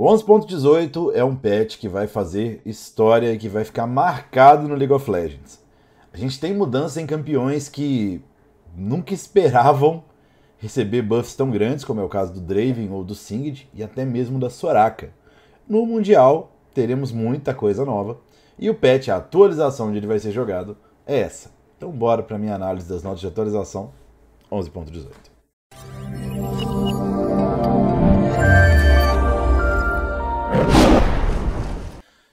O 11.18 é um patch que vai fazer história e que vai ficar marcado no League of Legends. A gente tem mudança em campeões que nunca esperavam receber buffs tão grandes, como é o caso do Draven ou do Singed e até mesmo da Soraka. No Mundial, teremos muita coisa nova e o patch, a atualização onde ele vai ser jogado, é essa. Então bora para minha análise das notas de atualização 11.18.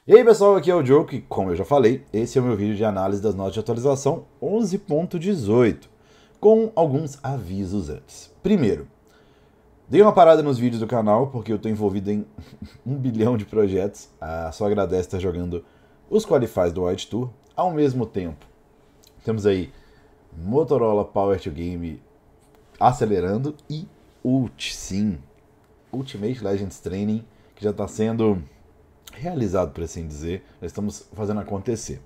E aí pessoal, aqui é o Joke, e como eu já falei, esse é o meu vídeo de análise das notas de atualização 11.18, com alguns avisos antes. Primeiro, dei uma parada nos vídeos do canal, porque eu estou envolvido em um bilhão de projetos, A ah, só agradece estar jogando os qualifies do White Tour ao mesmo tempo. Temos aí Motorola Power to Game acelerando e Ult, sim, Ultimate Legends Training, que já está sendo realizado, por assim dizer. Nós estamos fazendo acontecer.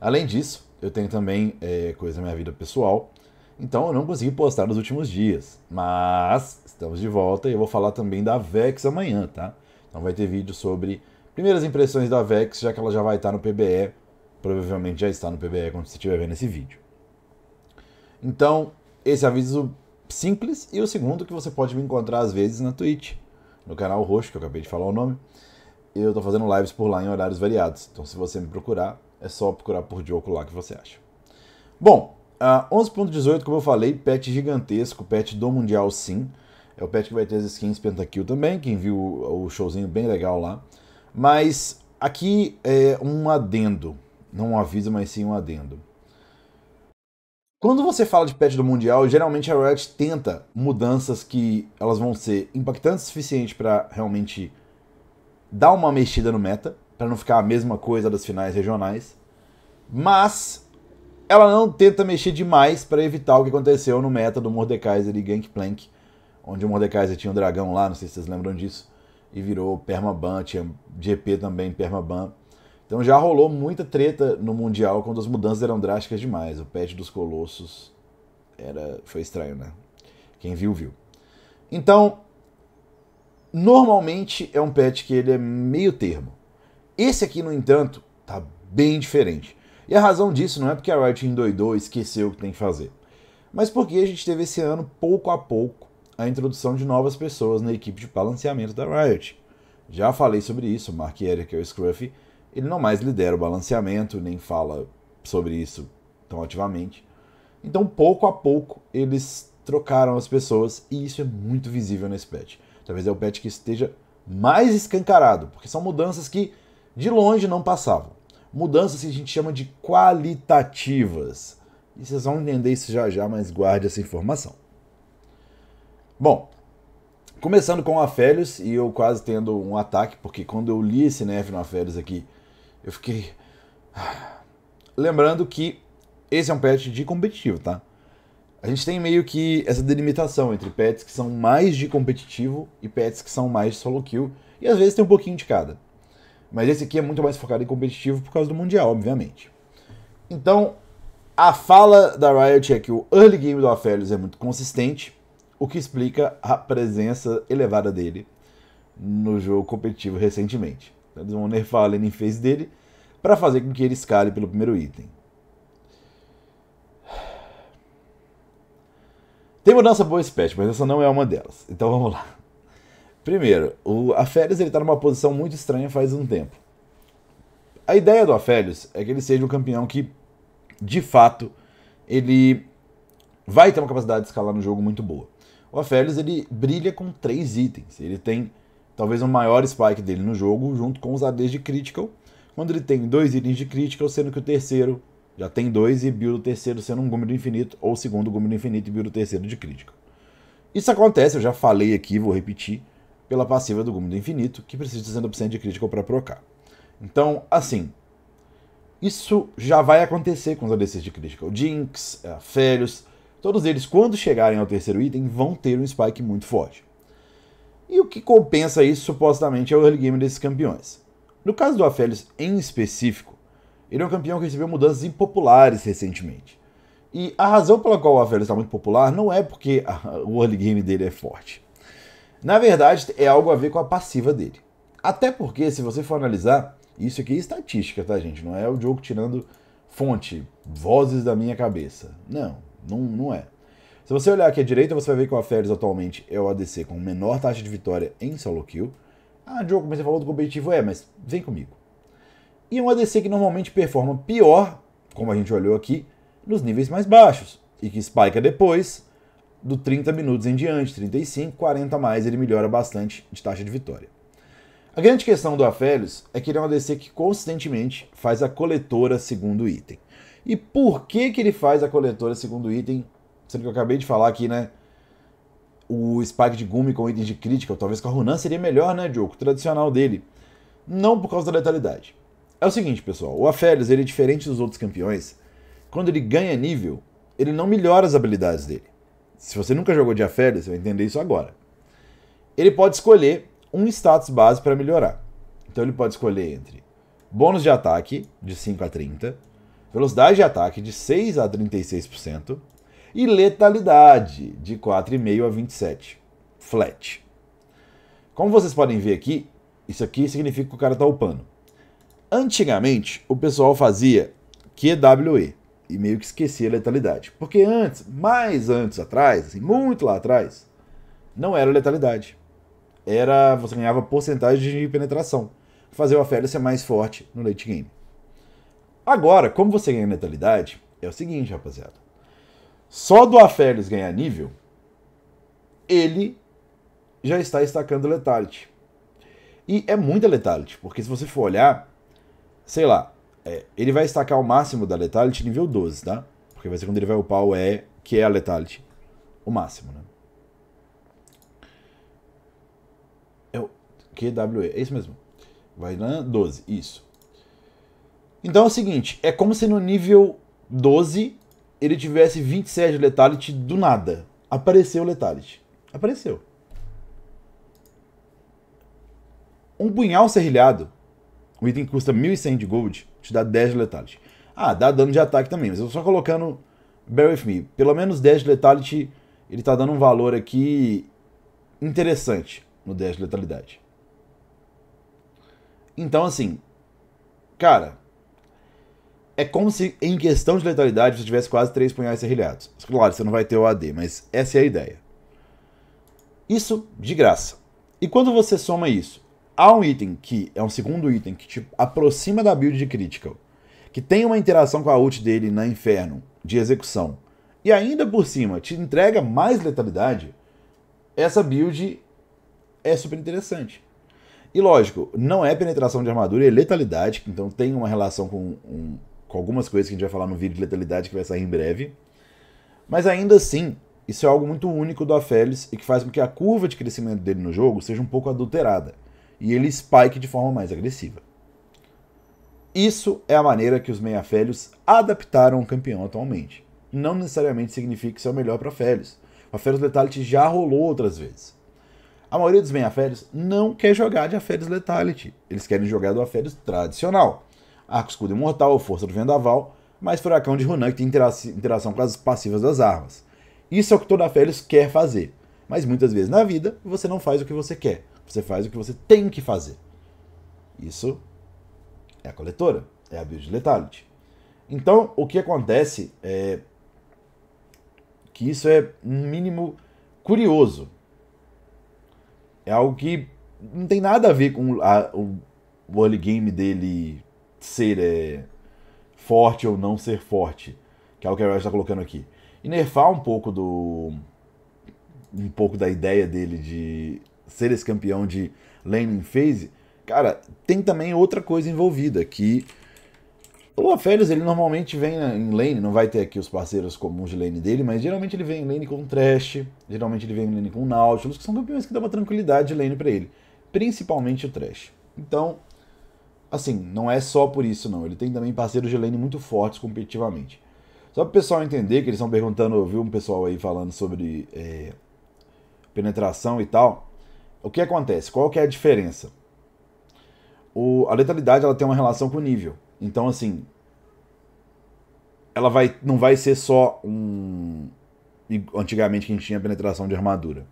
Além disso, eu tenho também é, coisa na minha vida pessoal. Então eu não consegui postar nos últimos dias. Mas estamos de volta e eu vou falar também da Vex amanhã, tá? Então vai ter vídeo sobre primeiras impressões da Vex, já que ela já vai estar no PBE. Provavelmente já está no PBE quando você estiver vendo esse vídeo. Então, esse aviso simples. E o segundo que você pode me encontrar às vezes na Twitch, no canal Roxo, que eu acabei de falar o nome eu tô fazendo lives por lá em horários variados. Então, se você me procurar, é só procurar por Dioco lá que você acha. Bom, uh, 11.18, como eu falei, pet gigantesco, pet do Mundial sim. É o pet que vai ter as skins Pentakill também, quem viu o showzinho bem legal lá. Mas aqui é um adendo, não um aviso, mas sim um adendo. Quando você fala de patch do Mundial, geralmente a Riot tenta mudanças que elas vão ser impactantes o suficiente para realmente dá uma mexida no meta, para não ficar a mesma coisa das finais regionais, mas ela não tenta mexer demais para evitar o que aconteceu no meta do Mordekaiser e Gangplank, onde o Mordekaiser tinha um dragão lá, não sei se vocês lembram disso, e virou permaban, tinha GP também permaban. Então já rolou muita treta no Mundial quando as mudanças eram drásticas demais. O patch dos Colossos era foi estranho, né? Quem viu, viu. Então, Normalmente é um patch que ele é meio termo. Esse aqui, no entanto, tá bem diferente. E a razão disso não é porque a Riot endoidou e esqueceu o que tem que fazer, mas porque a gente teve esse ano, pouco a pouco, a introdução de novas pessoas na equipe de balanceamento da Riot. Já falei sobre isso, o Mark Eric, que é o Scruffy, ele não mais lidera o balanceamento, nem fala sobre isso tão ativamente. Então, pouco a pouco, eles trocaram as pessoas e isso é muito visível nesse patch. Talvez é o patch que esteja mais escancarado, porque são mudanças que de longe não passavam. Mudanças que a gente chama de qualitativas. E vocês vão entender isso já já, mas guarde essa informação. Bom, começando com o Afélios e eu quase tendo um ataque, porque quando eu li esse nerf no Afélios aqui, eu fiquei. Ah, lembrando que esse é um patch de competitivo, tá? a gente tem meio que essa delimitação entre pets que são mais de competitivo e pets que são mais de solo kill, e às vezes tem um pouquinho de cada. Mas esse aqui é muito mais focado em competitivo por causa do Mundial, obviamente. Então, a fala da Riot é que o early game do Aphelios é muito consistente, o que explica a presença elevada dele no jogo competitivo recentemente. Eles vão nerfar a lane em dele para fazer com que ele escale pelo primeiro item. Tem mudança boa esse patch, mas essa não é uma delas. Então vamos lá. Primeiro, o ele está numa posição muito estranha faz um tempo. A ideia do Afélios é que ele seja um campeão que, de fato, ele vai ter uma capacidade de escalar no jogo muito boa. O Afélios ele brilha com três itens. Ele tem talvez o maior spike dele no jogo, junto com os ADs de Critical, quando ele tem dois itens de Critical, sendo que o terceiro já tem dois e build o terceiro sendo um gume do infinito, ou segundo gume do infinito e build o terceiro de crítica Isso acontece, eu já falei aqui, vou repetir, pela passiva do gume do infinito, que precisa de 100 de crítica para procar. Então, assim, isso já vai acontecer com os ADCs de crítica. O Jinx, a Férios, todos eles, quando chegarem ao terceiro item, vão ter um spike muito forte. E o que compensa isso, supostamente, é o early game desses campeões. No caso do Aphelios em específico, ele é um campeão que recebeu mudanças impopulares recentemente. E a razão pela qual o Avello está muito popular não é porque o early game dele é forte. Na verdade, é algo a ver com a passiva dele. Até porque, se você for analisar, isso aqui é estatística, tá, gente? Não é o jogo tirando fonte, vozes da minha cabeça. Não, não, não é. Se você olhar aqui à direita, você vai ver que o Aferes atualmente é o ADC com menor taxa de vitória em solo kill. Ah, jogo, mas você falou do competitivo, é, mas vem comigo e um ADC que normalmente performa pior, como a gente olhou aqui, nos níveis mais baixos, e que spike é depois do 30 minutos em diante, 35, 40 a mais, ele melhora bastante de taxa de vitória. A grande questão do Aphelios é que ele é um ADC que consistentemente faz a coletora segundo item. E por que, que ele faz a coletora segundo item? Sendo que eu acabei de falar aqui, né? O Spike de gume com itens de crítica, talvez com a Runan seria melhor, né, Diogo? O tradicional dele. Não por causa da letalidade. É o seguinte, pessoal, o Afélios, ele é diferente dos outros campeões. Quando ele ganha nível, ele não melhora as habilidades dele. Se você nunca jogou de Afélios, você vai entender isso agora. Ele pode escolher um status base para melhorar. Então ele pode escolher entre bônus de ataque, de 5 a 30, velocidade de ataque, de 6 a 36%, e letalidade, de 4,5 a 27%, flat. Como vocês podem ver aqui, isso aqui significa que o cara está upando. Antigamente, o pessoal fazia QWE e meio que esquecia a letalidade. Porque antes, mais antes atrás, assim, muito lá atrás, não era letalidade. Era você ganhava porcentagem de penetração. Fazer o fera ser mais forte no late game. Agora, como você ganha letalidade, é o seguinte, rapaziada. Só do Aphelios ganhar nível, ele já está estacando letalidade E é muita letalidade, porque se você for olhar, sei lá, é, ele vai estacar o máximo da Letality nível 12, tá? Porque vai ser quando ele vai upar o E, que é a Letality. O máximo, né? É o QWE, é isso mesmo. Vai na 12, isso. Então é o seguinte, é como se no nível 12 ele tivesse 27 de Letality do nada. Apareceu Letality. Apareceu. Um punhal serrilhado um item que custa 1.100 de gold te dá 10 de letality. Ah, dá dano de ataque também, mas eu tô só colocando Bear With Me. Pelo menos 10 de letality, ele tá dando um valor aqui interessante no 10 de letalidade. Então, assim, cara, é como se em questão de letalidade você tivesse quase 3 punhais serrilhados. Claro, você não vai ter o AD, mas essa é a ideia. Isso de graça. E quando você soma isso há um item que é um segundo item que te aproxima da build de Critical, que tem uma interação com a ult dele na Inferno, de execução, e ainda por cima te entrega mais letalidade, essa build é super interessante. E lógico, não é penetração de armadura, é letalidade, então tem uma relação com, um, com algumas coisas que a gente vai falar no vídeo de letalidade que vai sair em breve. Mas ainda assim, isso é algo muito único do Aphelios e que faz com que a curva de crescimento dele no jogo seja um pouco adulterada e ele spike de forma mais agressiva. Isso é a maneira que os meia-félios adaptaram o campeão atualmente. Não necessariamente significa que isso é o melhor para félios. O Félios Letality já rolou outras vezes. A maioria dos meia-félios não quer jogar de Aferes Letality. Eles querem jogar do Aferes tradicional. Arco Escudo Imortal, Força do Vendaval, mais Furacão de Runan, que tem interação com as passivas das armas. Isso é o que toda Aferes quer fazer. Mas muitas vezes na vida, você não faz o que você quer. Você faz o que você tem que fazer. Isso é a coletora, é a build lethality. Então, o que acontece é que isso é um mínimo curioso. É algo que não tem nada a ver com a, o, o early game dele ser é, forte ou não ser forte, que é o que a Riot está colocando aqui. E nerfar um pouco do um pouco da ideia dele de ser esse campeão de laning phase, cara, tem também outra coisa envolvida, que o Lafelius, ele normalmente vem em lane, não vai ter aqui os parceiros comuns de lane dele, mas geralmente ele vem em lane com Trash, geralmente ele vem em lane com Nautilus, que são campeões que dão uma tranquilidade de lane para ele, principalmente o Trash. Então, assim, não é só por isso não, ele tem também parceiros de lane muito fortes competitivamente. Só para o pessoal entender, que eles estão perguntando, eu vi um pessoal aí falando sobre é, penetração e tal. O que acontece? Qual que é a diferença? O, a letalidade ela tem uma relação com o nível. Então, assim, ela vai, não vai ser só um. Antigamente que a gente tinha penetração de armadura.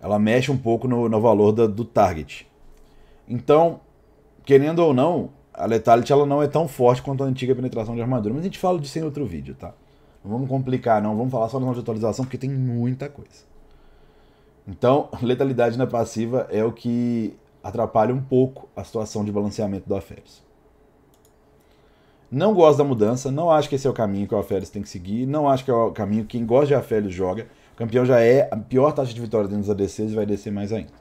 Ela mexe um pouco no, no valor da, do target. Então, querendo ou não, a letality ela não é tão forte quanto a antiga penetração de armadura. Mas a gente fala disso em outro vídeo, tá? Não vamos complicar, não. Vamos falar só na de atualização, porque tem muita coisa. Então, letalidade na passiva é o que atrapalha um pouco a situação de balanceamento do Aferes. Não gosto da mudança, não acho que esse é o caminho que o Aferes tem que seguir, não acho que é o caminho que quem gosta de Aferes joga. O campeão já é a pior taxa de vitória dentro dos ADCs e vai descer mais ainda.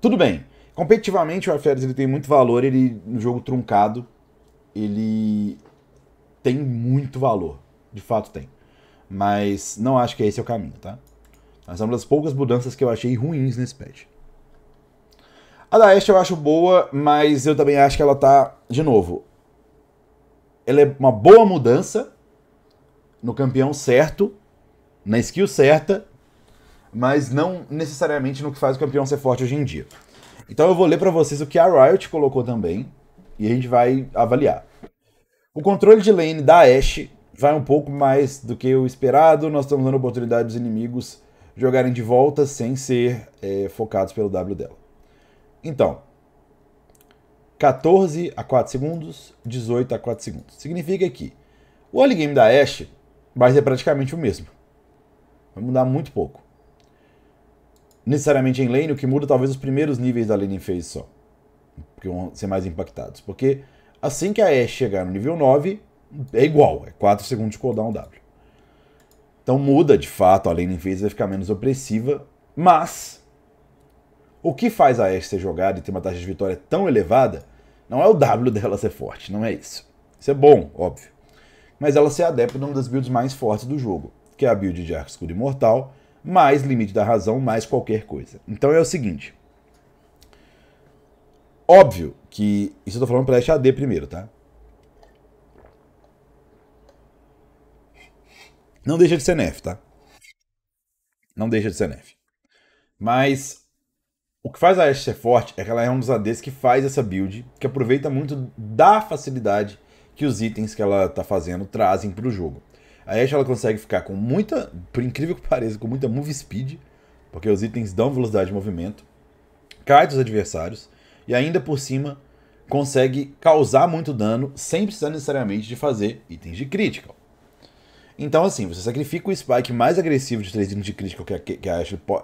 Tudo bem, competitivamente o Aferes ele tem muito valor, ele no jogo truncado, ele tem muito valor, de fato tem. Mas não acho que esse é o caminho, tá? mas é uma das poucas mudanças que eu achei ruins nesse patch. A da Ashe eu acho boa, mas eu também acho que ela tá, de novo, ela é uma boa mudança no campeão certo, na skill certa, mas não necessariamente no que faz o campeão ser forte hoje em dia. Então eu vou ler para vocês o que a Riot colocou também e a gente vai avaliar. O controle de lane da Ashe vai um pouco mais do que o esperado, nós estamos dando oportunidade dos inimigos jogarem de volta sem ser é, focados pelo W dela. Então, 14 a 4 segundos, 18 a 4 segundos. Significa que o early game da Ashe vai ser praticamente o mesmo. Vai mudar muito pouco. Necessariamente em lane, o que muda talvez os primeiros níveis da lane em phase só. Que vão ser mais impactados. Porque assim que a Ashe chegar no nível 9, é igual. É 4 segundos de cooldown W. Então muda de fato, a landing phase vai ficar menos opressiva, mas o que faz a Ashe ser jogada e ter uma taxa de vitória tão elevada não é o W dela ser forte, não é isso. Isso é bom, óbvio. Mas ela se adepta de uma das builds mais fortes do jogo, que é a build de Arco Escudo Imortal, mais Limite da Razão, mais qualquer coisa. Então é o seguinte. Óbvio que. Isso eu tô falando pra Ashe AD primeiro, tá? Não deixa de ser neve, tá? Não deixa de ser neve. Mas o que faz a Ashe ser forte é que ela é um dos ADs que faz essa build, que aproveita muito da facilidade que os itens que ela tá fazendo trazem para o jogo. A Ashe ela consegue ficar com muita, por incrível que pareça, com muita move speed, porque os itens dão velocidade de movimento, cai dos adversários e ainda por cima consegue causar muito dano sem precisar necessariamente de fazer itens de critical. Então, assim, você sacrifica o Spike mais agressivo de 3 itens de crítica que a, que a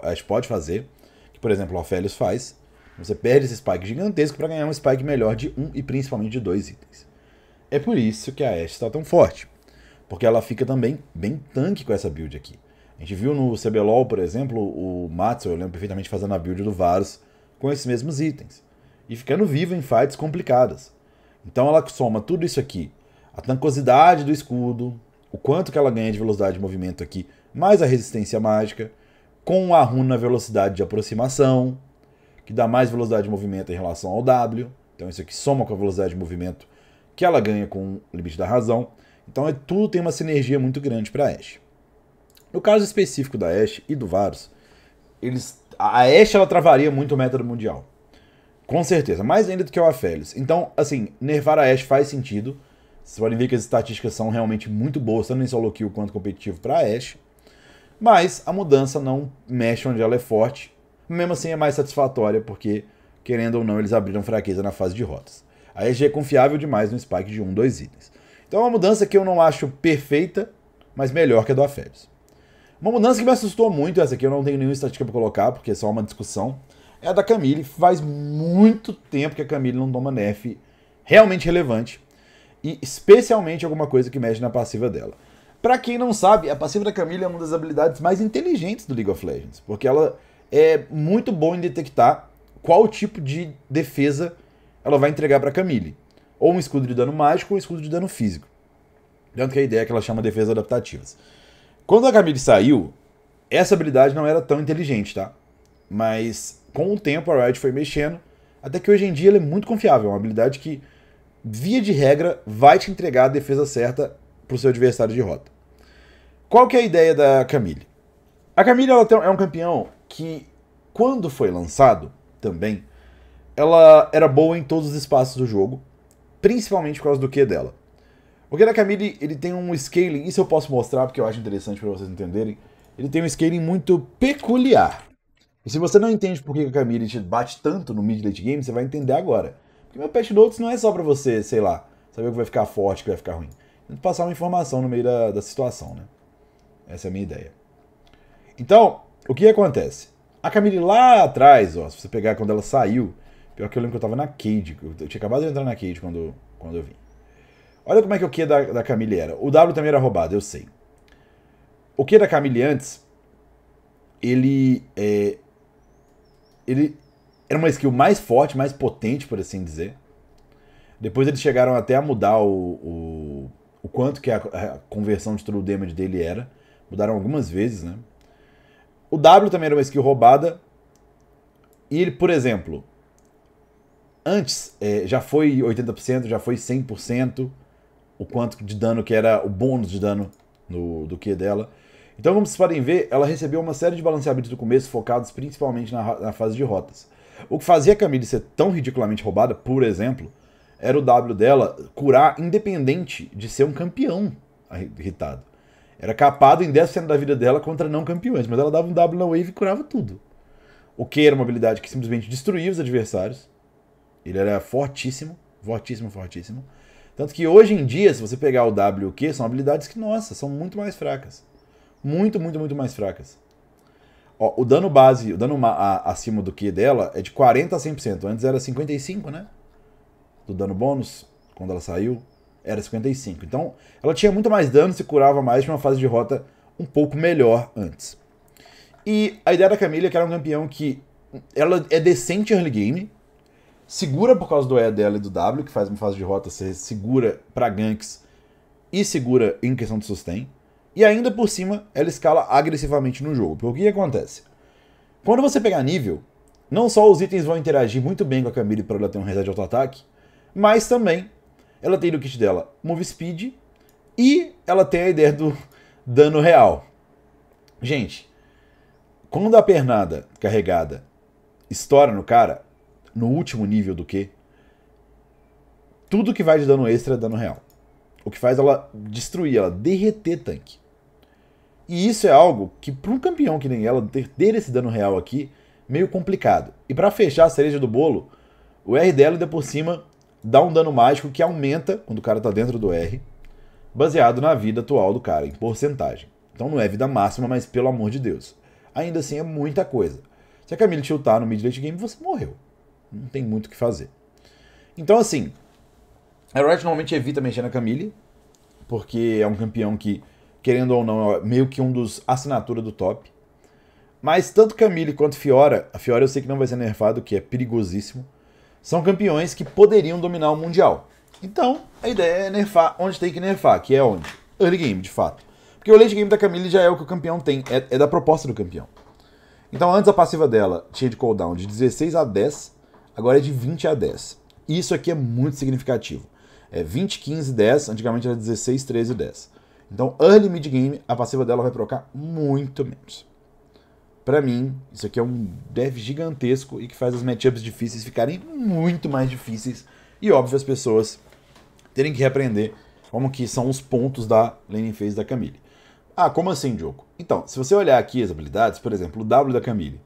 Ash pode fazer, que, por exemplo, o Ofelius faz. Você perde esse Spike gigantesco para ganhar um Spike melhor de 1 um, e principalmente de 2 itens. É por isso que a Ashe está tão forte, porque ela fica também bem tanque com essa build aqui. A gente viu no CBLOL, por exemplo, o Matsu, eu lembro perfeitamente fazendo a build do Varus com esses mesmos itens. E ficando vivo em fights complicadas. Então ela soma tudo isso aqui. A tancosidade do escudo, o quanto que ela ganha de velocidade de movimento aqui, mais a resistência mágica, com a runa velocidade de aproximação, que dá mais velocidade de movimento em relação ao W. Então isso aqui soma com a velocidade de movimento que ela ganha com o limite da razão. Então é, tudo tem uma sinergia muito grande para a Ashe. No caso específico da Ashe e do Varus, eles, a Ashe ela travaria muito o método mundial. Com certeza, mais ainda do que o Aphelios. Então, assim, nervar a Ashe faz sentido, você pode ver que as estatísticas são realmente muito boas, tanto em solo kill quanto competitivo para Ashe. Mas a mudança não mexe onde ela é forte. Mesmo assim é mais satisfatória, porque, querendo ou não, eles abriram fraqueza na fase de rotas. A Ashe é confiável demais no spike de 1, 2 itens. Então é uma mudança que eu não acho perfeita, mas melhor que a do Afebs. Uma mudança que me assustou muito, essa aqui eu não tenho nenhuma estatística para colocar, porque é só uma discussão, é a da Camille. Faz muito tempo que a Camille não toma nerf realmente relevante e especialmente alguma coisa que mexe na passiva dela. Para quem não sabe, a passiva da Camille é uma das habilidades mais inteligentes do League of Legends, porque ela é muito boa em detectar qual tipo de defesa ela vai entregar para Camille, ou um escudo de dano mágico ou um escudo de dano físico. Tanto que a ideia é que ela chama defesas adaptativas. Quando a Camille saiu, essa habilidade não era tão inteligente, tá? Mas com o tempo a Riot foi mexendo, até que hoje em dia ela é muito confiável, é uma habilidade que via de regra, vai te entregar a defesa certa para o seu adversário de rota. Qual que é a ideia da Camille? A Camille ela é um campeão que, quando foi lançado, também, ela era boa em todos os espaços do jogo, principalmente por causa do Q dela. O Q da Camille ele tem um scaling, isso eu posso mostrar porque eu acho interessante para vocês entenderem, ele tem um scaling muito peculiar. E se você não entende por que a Camille te bate tanto no mid-late game, você vai entender agora. Porque meu patch notes não é só para você, sei lá, saber o que vai ficar forte, o que vai ficar ruim. Tem que passar uma informação no meio da, da situação, né? Essa é a minha ideia. Então, o que acontece? A Camille lá atrás, ó, se você pegar quando ela saiu, pior que eu lembro que eu tava na Cade, eu tinha acabado de entrar na Cade quando, quando eu vim. Olha como é que o Q da, da Camille era. O W também era roubado, eu sei. O Q da Camille antes, ele é, ele era uma skill mais forte, mais potente, por assim dizer. Depois eles chegaram até a mudar o, o, o quanto que a, a, conversão de true damage dele era. Mudaram algumas vezes, né? O W também era uma skill roubada. E ele, por exemplo, antes é, já foi 80%, já foi 100% o quanto de dano que era o bônus de dano no, do Q dela. Então, como vocês podem ver, ela recebeu uma série de balanceamentos do começo focados principalmente na, na fase de rotas. O que fazia a Camille ser tão ridiculamente roubada, por exemplo, era o W dela curar independente de ser um campeão irritado. Era capado em 10% da vida dela contra não campeões, mas ela dava um W na wave e curava tudo. O que era uma habilidade que simplesmente destruía os adversários. Ele era fortíssimo, fortíssimo, fortíssimo. Tanto que hoje em dia, se você pegar o W e o Q, são habilidades que, nossa, são muito mais fracas. Muito, muito, muito mais fracas. Ó, o dano base, o dano a, acima do Q dela é de 40 a 100%. Antes era 55, né? Do dano bônus, quando ela saiu, era 55. Então, ela tinha muito mais dano, se curava mais, tinha uma fase de rota um pouco melhor antes. E a ideia da Camila é que ela é um campeão que ela é decente early game, segura por causa do E dela e do W, que faz uma fase de rota ser segura para ganks e segura em questão de sustain. E ainda por cima, ela escala agressivamente no jogo. Porque o que acontece? Quando você pegar nível, não só os itens vão interagir muito bem com a Camille para ela ter um reset de auto-ataque, mas também ela tem no kit dela Move Speed e ela tem a ideia do dano real. Gente, quando a pernada carregada estoura no cara, no último nível do que, tudo que vai de dano extra é dano real. O que faz ela destruir, ela derreter tanque. E isso é algo que, para um campeão que nem ela, ter, ter esse dano real aqui, meio complicado. E para fechar a cereja do bolo, o R dela ainda por cima dá um dano mágico que aumenta quando o cara tá dentro do R, baseado na vida atual do cara, em porcentagem. Então não é vida máxima, mas pelo amor de Deus. Ainda assim é muita coisa. Se a Camille tiltar no mid late game, você morreu. Não tem muito o que fazer. Então assim, a Riot normalmente evita mexer na Camille, porque é um campeão que, querendo ou não, é meio que um dos assinatura do top. Mas tanto Camille quanto Fiora, a Fiora eu sei que não vai ser nerfado, que é perigosíssimo, são campeões que poderiam dominar o Mundial. Então, a ideia é nerfar onde tem que nerfar, que é onde? Early game, de fato. Porque o late game da Camille já é o que o campeão tem, é, é da proposta do campeão. Então, antes a passiva dela tinha de cooldown de 16 a 10, agora é de 20 a 10. E isso aqui é muito significativo é 20, 15, 10, antigamente era 16, 13, 10. Então, early mid game, a passiva dela vai procar muito menos. Para mim, isso aqui é um dev gigantesco e que faz as matchups difíceis ficarem muito mais difíceis e óbvio as pessoas terem que reaprender como que são os pontos da lane phase da Camille. Ah, como assim, Diogo? Então, se você olhar aqui as habilidades, por exemplo, o W da Camille.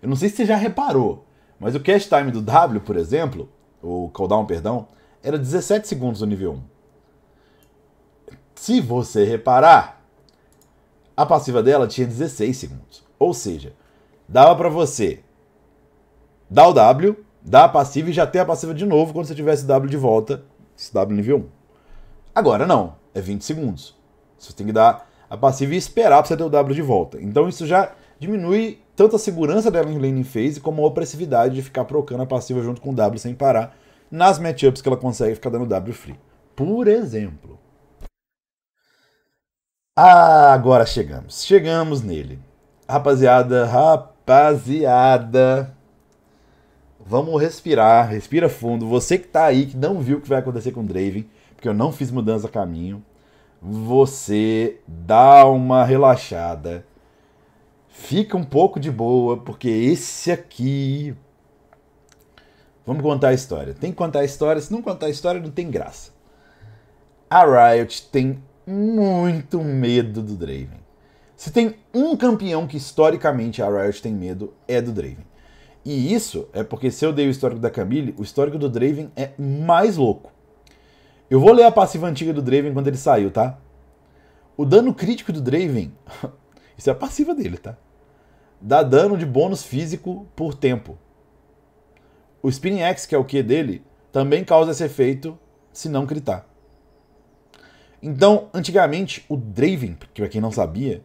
Eu não sei se você já reparou, mas o cast time do W, por exemplo, o cooldown, perdão, era 17 segundos no nível 1. Se você reparar, a passiva dela tinha 16 segundos. Ou seja, dava para você dar o W, dar a passiva e já ter a passiva de novo quando você tivesse o W de volta, esse W nível 1. Agora não, é 20 segundos. Você tem que dar a passiva e esperar para você ter o W de volta. Então isso já diminui tanto a segurança dela em lane phase como a opressividade de ficar trocando a passiva junto com o W sem parar, nas matchups que ela consegue ficar dando W free. Por exemplo. Ah, agora chegamos. Chegamos nele. Rapaziada, rapaziada. Vamos respirar, respira fundo. Você que tá aí, que não viu o que vai acontecer com o Draven, porque eu não fiz mudança a caminho. Você dá uma relaxada. Fica um pouco de boa, porque esse aqui Vamos contar a história. Tem que contar a história, se não contar a história, não tem graça. A Riot tem muito medo do Draven. Se tem um campeão que historicamente a Riot tem medo, é do Draven. E isso é porque se eu dei o histórico da Camille, o histórico do Draven é mais louco. Eu vou ler a passiva antiga do Draven quando ele saiu, tá? O dano crítico do Draven, isso é a passiva dele, tá? Dá dano de bônus físico por tempo. O Spinning X, que é o Q dele, também causa esse efeito se não gritar. Então, antigamente, o Draven, que pra quem não sabia,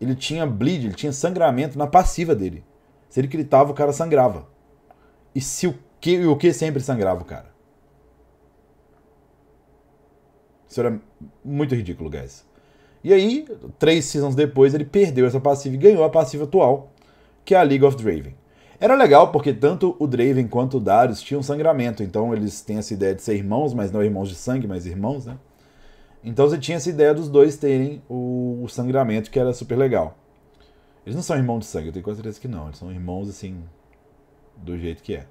ele tinha bleed, ele tinha sangramento na passiva dele. Se ele gritava, o cara sangrava. E se o que o que sempre sangrava o cara. Isso era muito ridículo, guys. E aí, três seasons depois, ele perdeu essa passiva e ganhou a passiva atual, que é a League of Draven. Era legal porque tanto o Draven quanto o Darius tinham sangramento, então eles têm essa ideia de ser irmãos, mas não irmãos de sangue, mas irmãos, né? Então você tinha essa ideia dos dois terem o, o sangramento, que era super legal. Eles não são irmãos de sangue, eu tenho quase certeza que não. Eles são irmãos, assim, do jeito que é.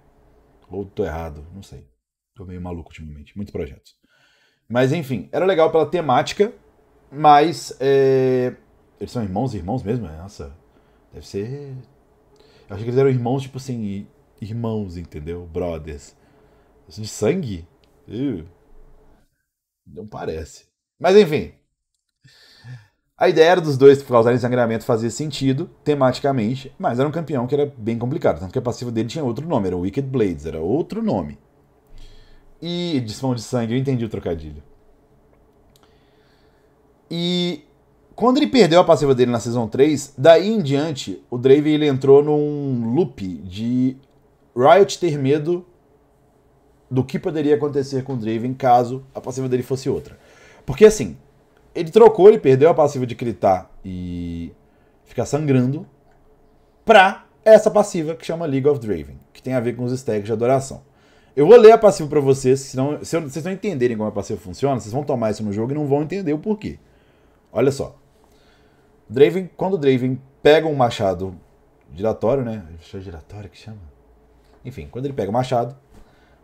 Ou tô errado, não sei. Tô meio maluco ultimamente, muitos projetos. Mas enfim, era legal pela temática, mas. É... Eles são irmãos e irmãos mesmo? Né? Nossa, deve ser eu achei que eles eram irmãos, tipo assim, irmãos, entendeu? Brothers. De sangue? não parece. Mas enfim. A ideia era dos dois causarem sangramento fazia sentido, tematicamente, mas era um campeão que era bem complicado. Tanto que a passiva dele tinha outro nome, era Wicked Blades, era outro nome. E desfão de sangue, eu entendi o trocadilho. E quando ele perdeu a passiva dele na Season 3, daí em diante, o Draven ele entrou num loop de Riot ter medo do que poderia acontecer com o Draven caso a passiva dele fosse outra. Porque assim, ele trocou, ele perdeu a passiva de gritar e ficar sangrando pra essa passiva que chama League of Draven, que tem a ver com os stacks de adoração. Eu vou ler a passiva para vocês, senão, se vocês não entenderem como a passiva funciona, vocês vão tomar isso no jogo e não vão entender o porquê. Olha só. Draven, quando o Draven pega um machado giratório, né? É giratório que chama? Enfim, quando ele pega o machado,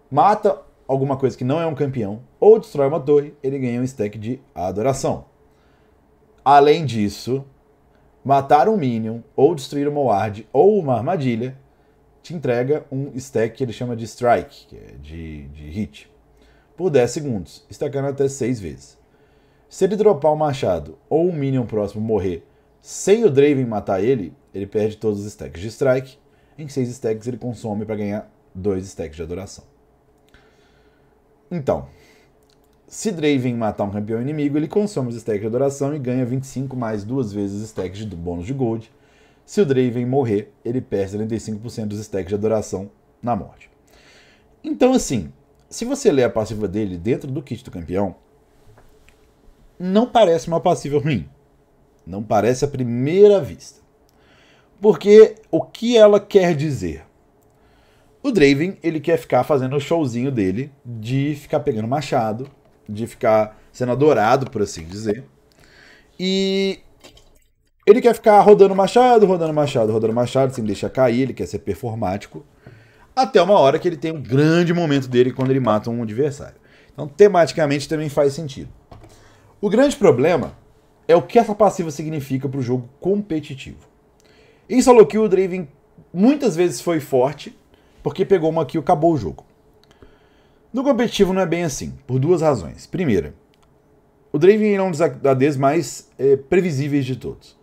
mata alguma coisa que não é um campeão ou destrói uma torre, ele ganha um stack de adoração. Além disso, matar um minion ou destruir uma ward ou uma armadilha te entrega um stack que ele chama de strike, que é de, de hit, por 10 segundos, estacando até 6 vezes. Se ele dropar um machado ou um minion próximo morrer sem o Draven matar ele, ele perde todos os stacks de strike. Em 6 stacks ele consome para ganhar 2 stacks de adoração. Então, se Draven matar um campeão inimigo, ele consome os stacks de adoração e ganha 25 mais duas vezes stacks de bônus de gold. Se o Draven morrer, ele perde 35% dos stacks de adoração na morte. Então, assim, se você ler a passiva dele dentro do kit do campeão, não parece uma passiva ruim. Não parece à primeira vista. Porque o que ela quer dizer? O Draven, ele quer ficar fazendo o showzinho dele, de ficar pegando machado, de ficar sendo adorado, por assim dizer. E ele quer ficar rodando machado, rodando machado, rodando machado, sem deixar cair, ele quer ser performático. Até uma hora que ele tem um grande momento dele quando ele mata um adversário. Então, tematicamente também faz sentido. O grande problema é o que essa passiva significa para o jogo competitivo. Em solo kill, o Draven muitas vezes foi forte, porque pegou uma kill e acabou o jogo. No competitivo não é bem assim, por duas razões. Primeira, o Draven é um dos ADs mais é, previsíveis de todos.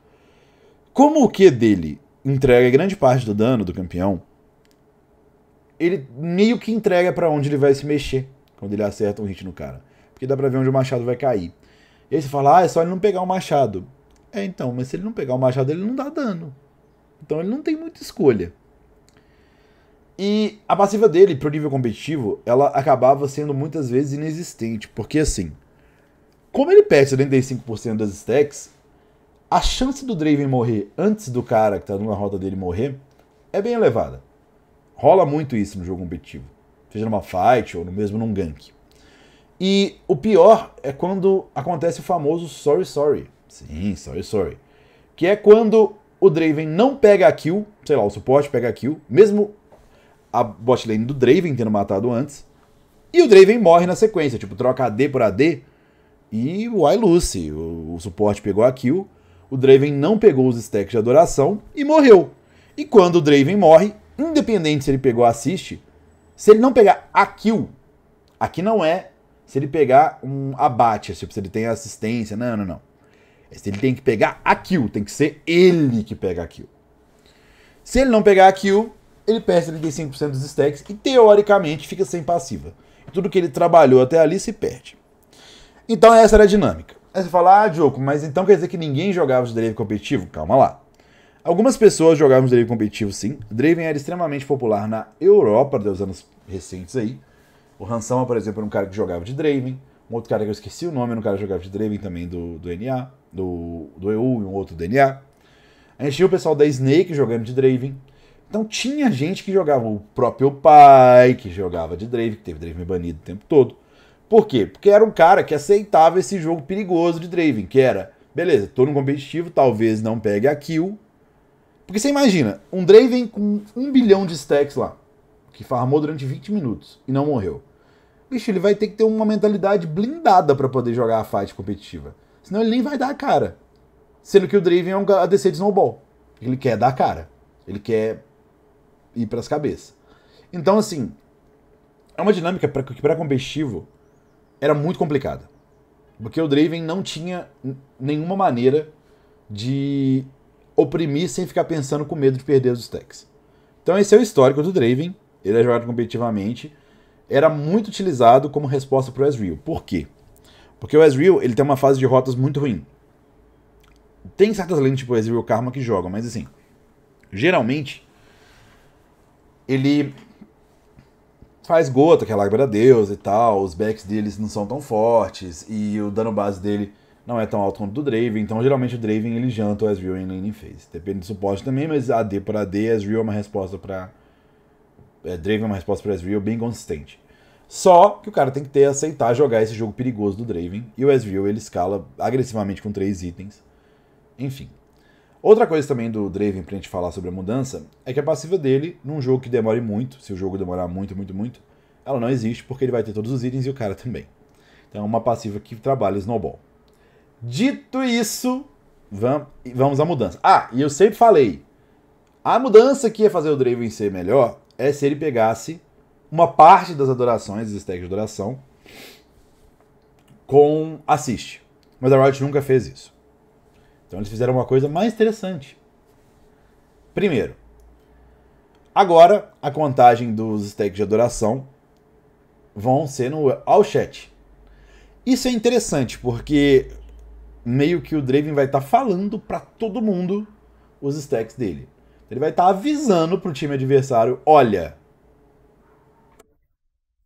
Como o Q dele entrega grande parte do dano do campeão, ele meio que entrega para onde ele vai se mexer quando ele acerta um hit no cara. Porque dá pra ver onde o machado vai cair. E aí você fala, ah, é só ele não pegar o machado. É então, mas se ele não pegar o machado, ele não dá dano. Então ele não tem muita escolha. E a passiva dele, pro nível competitivo, ela acabava sendo muitas vezes inexistente. Porque assim, como ele perde 75% das stacks, a chance do Draven morrer antes do cara que tá na rota dele morrer é bem elevada. Rola muito isso no jogo competitivo. Seja numa fight ou mesmo num gank. E o pior é quando acontece o famoso sorry, sorry. Sim, sorry, sorry. Que é quando o Draven não pega a kill, sei lá, o suporte pega a kill, mesmo a bot lane do Draven tendo matado antes, e o Draven morre na sequência, tipo, troca AD por AD, e o I Lucy, o, o suporte pegou a kill, o Draven não pegou os stacks de adoração e morreu. E quando o Draven morre, independente se ele pegou assist, se ele não pegar a kill, aqui não é se ele pegar um abate, tipo, se ele tem assistência. Não, não, não. É ele tem que pegar a kill, tem que ser ele que pega a kill. Se ele não pegar a kill, ele perde 35% dos stacks e teoricamente fica sem passiva. Tudo que ele trabalhou até ali se perde. Então essa era a dinâmica. Aí você fala, ah, Diogo, mas então quer dizer que ninguém jogava de Draven competitivo? Calma lá. Algumas pessoas jogavam de Draven competitivo sim. Draven era extremamente popular na Europa dos anos recentes aí. O Hansama, por exemplo, era um cara que jogava de Draven. Um outro cara que eu esqueci o nome, era um cara que jogava de Draven também do, do NA, do, do EU e um outro do NA. A gente tinha o pessoal da Snake jogando de Draven. Então tinha gente que jogava o próprio pai, que jogava de Draven, que teve Draven banido o tempo todo. Por quê? Porque era um cara que aceitava esse jogo perigoso de Draven, que era, beleza, tô no competitivo, talvez não pegue a kill. Porque você imagina, um Draven com um bilhão de stacks lá, que farmou durante 20 minutos e não morreu bicho, ele vai ter que ter uma mentalidade blindada para poder jogar a fight competitiva. Senão ele nem vai dar a cara. Sendo que o Draven é um ADC de snowball. Ele quer dar a cara. Ele quer ir para as cabeças. Então, assim, é uma dinâmica que para competitivo era muito complicada. Porque o Draven não tinha nenhuma maneira de oprimir sem ficar pensando com medo de perder os stacks. Então esse é o histórico do Draven. Ele é jogado competitivamente era muito utilizado como resposta para o Ezreal. Por quê? Porque o Ezreal ele tem uma fase de rotas muito ruim. Tem certas lentes tipo Ezreal Karma que jogam, mas assim, geralmente ele faz gota, tá, que é lágrima Deus e tal, os backs deles não são tão fortes e o dano base dele não é tão alto quanto do Draven, então geralmente o Draven ele janta o Ezreal em lane phase. Depende do suporte também, mas AD por AD, Ezreal é uma resposta para é, Draven é uma resposta para Ezreal bem consistente. Só que o cara tem que ter aceitar jogar esse jogo perigoso do Draven. E o Ezreal ele escala agressivamente com três itens. Enfim. Outra coisa também do Draven pra gente falar sobre a mudança é que a passiva dele, num jogo que demore muito, se o jogo demorar muito, muito, muito, ela não existe porque ele vai ter todos os itens e o cara também. Então é uma passiva que trabalha snowball. Dito isso, vamos à mudança. Ah, e eu sempre falei, a mudança que ia fazer o Draven ser melhor é se ele pegasse uma parte das adorações, dos stacks de adoração, com assiste. Mas a Riot nunca fez isso. Então eles fizeram uma coisa mais interessante. Primeiro, agora a contagem dos stacks de adoração vão ser no all chat. Isso é interessante porque meio que o Draven vai estar tá falando para todo mundo os stacks dele. Ele vai estar tá avisando pro time adversário: olha,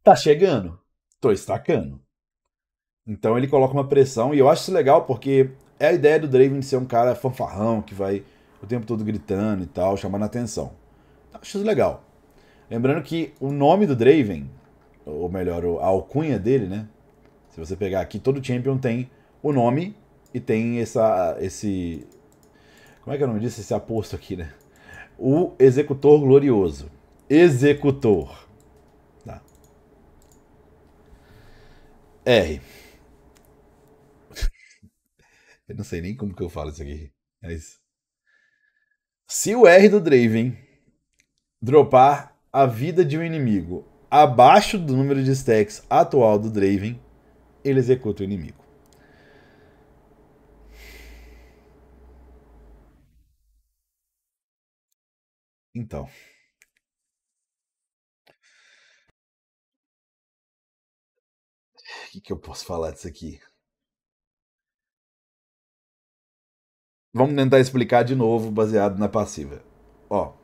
tá chegando, tô estacando. Então ele coloca uma pressão, e eu acho isso legal porque é a ideia do Draven ser um cara fanfarrão que vai o tempo todo gritando e tal, chamando atenção. Então, acho isso legal. Lembrando que o nome do Draven, ou melhor, a alcunha dele, né? Se você pegar aqui, todo champion tem o nome e tem essa, esse. Como é que é o nome disso? Esse aposto aqui, né? o executor glorioso. Executor. Tá. R. eu não sei nem como que eu falo isso aqui. É Se o R do Draven dropar a vida de um inimigo abaixo do número de stacks atual do Draven, ele executa o inimigo. Então. O que, que eu posso falar disso aqui? Vamos tentar explicar de novo, baseado na passiva. Ó.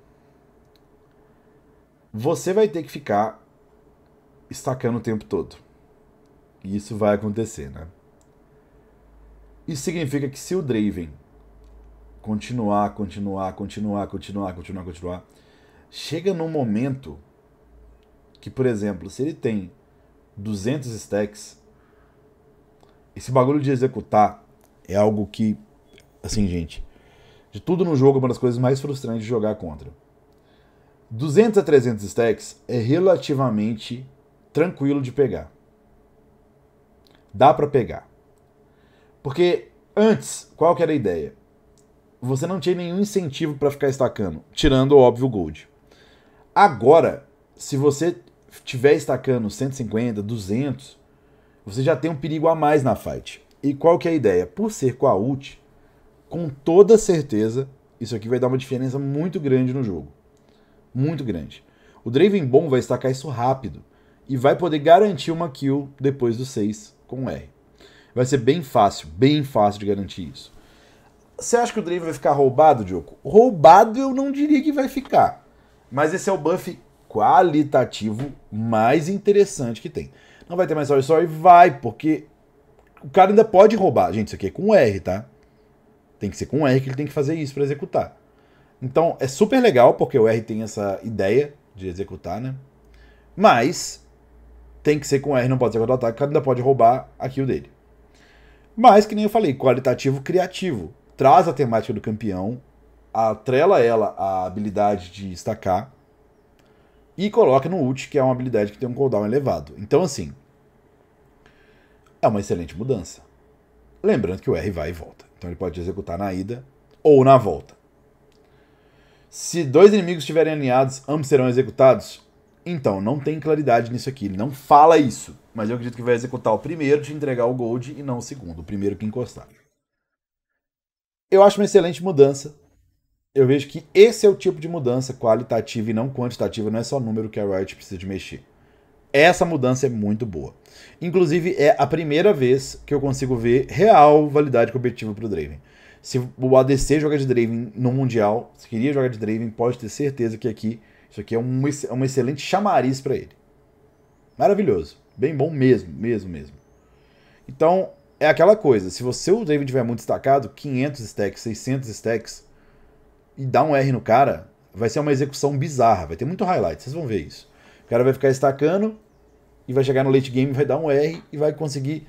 Você vai ter que ficar estacando o tempo todo. E isso vai acontecer, né? Isso significa que se o Draven continuar, continuar, continuar, continuar, continuar, continuar. Chega num momento que, por exemplo, se ele tem 200 stacks, esse bagulho de executar é algo que, assim, gente, de tudo no jogo é uma das coisas mais frustrantes de jogar contra. 200 a 300 stacks é relativamente tranquilo de pegar. Dá para pegar. Porque antes, qual que era a ideia? você não tinha nenhum incentivo para ficar estacando, tirando o óbvio gold. Agora, se você tiver estacando 150, 200, você já tem um perigo a mais na fight. E qual que é a ideia? Por ser com a ult, com toda certeza, isso aqui vai dar uma diferença muito grande no jogo. Muito grande. O Draven Bom vai estacar isso rápido e vai poder garantir uma kill depois do 6 com o R. Vai ser bem fácil, bem fácil de garantir isso. Você acha que o Draven vai ficar roubado, Diogo? Roubado eu não diria que vai ficar. Mas esse é o buff qualitativo mais interessante que tem. Não vai ter mais sorry, sorry? Vai, porque o cara ainda pode roubar. Gente, isso aqui é com R, tá? Tem que ser com R que ele tem que fazer isso para executar. Então é super legal, porque o R tem essa ideia de executar, né? Mas tem que ser com R, não pode ser com o ataque, o cara ainda pode roubar aquilo dele. Mas, que nem eu falei, qualitativo criativo traz a temática do campeão, atrela ela à habilidade de destacar e coloca no ult, que é uma habilidade que tem um cooldown elevado. Então, assim, é uma excelente mudança. Lembrando que o R vai e volta. Então ele pode executar na ida ou na volta. Se dois inimigos estiverem alinhados, ambos serão executados? Então, não tem claridade nisso aqui. Ele não fala isso. Mas eu acredito que vai executar o primeiro de entregar o gold e não o segundo. O primeiro que encostar. Eu acho uma excelente mudança. Eu vejo que esse é o tipo de mudança qualitativa e não quantitativa, não é só número que a Riot precisa de mexer. Essa mudança é muito boa. Inclusive, é a primeira vez que eu consigo ver real validade competitiva para o Draven. Se o ADC joga de Draven no Mundial, se queria jogar de Draven, pode ter certeza que aqui, isso aqui é um, é um excelente chamariz para ele. Maravilhoso. Bem bom mesmo, mesmo, mesmo. Então, é aquela coisa, se você o David tiver muito destacado, 500 stacks, 600 stacks, e dá um R no cara, vai ser uma execução bizarra, vai ter muito highlight, vocês vão ver isso. O cara vai ficar estacando e vai chegar no late game, vai dar um R e vai conseguir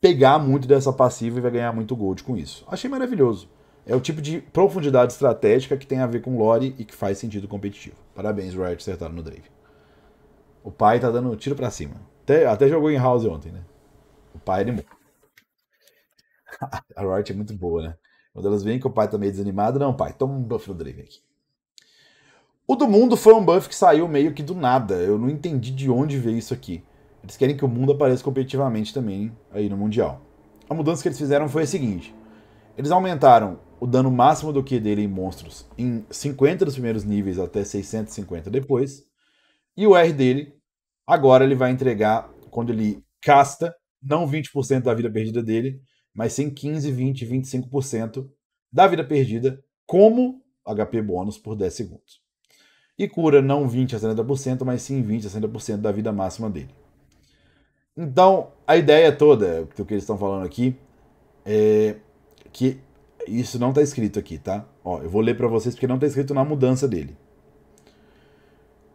pegar muito dessa passiva e vai ganhar muito gold com isso. Achei maravilhoso. É o tipo de profundidade estratégica que tem a ver com lore e que faz sentido competitivo. Parabéns, Riot, acertaram no Drave. O pai tá dando tiro para cima. Até, até jogou em house ontem, né? O pai, ele... É a Riot é muito boa, né? Quando elas veem que o pai tá meio desanimado, não, pai, toma um buff do Draven aqui. O do mundo foi um buff que saiu meio que do nada. Eu não entendi de onde veio isso aqui. Eles querem que o mundo apareça competitivamente também aí no Mundial. A mudança que eles fizeram foi a seguinte. Eles aumentaram o dano máximo do Q dele em monstros em 50 dos primeiros níveis até 650 depois. E o R dele, agora ele vai entregar, quando ele casta, não 20% da vida perdida dele, mas sem 15, 20, 25% da vida perdida, como HP bônus por 10 segundos. E cura não 20 a 70%, mas sim 20 a 60% da vida máxima dele. Então, a ideia toda, do que eles estão falando aqui, é que isso não está escrito aqui, tá? Ó, eu vou ler para vocês porque não está escrito na mudança dele.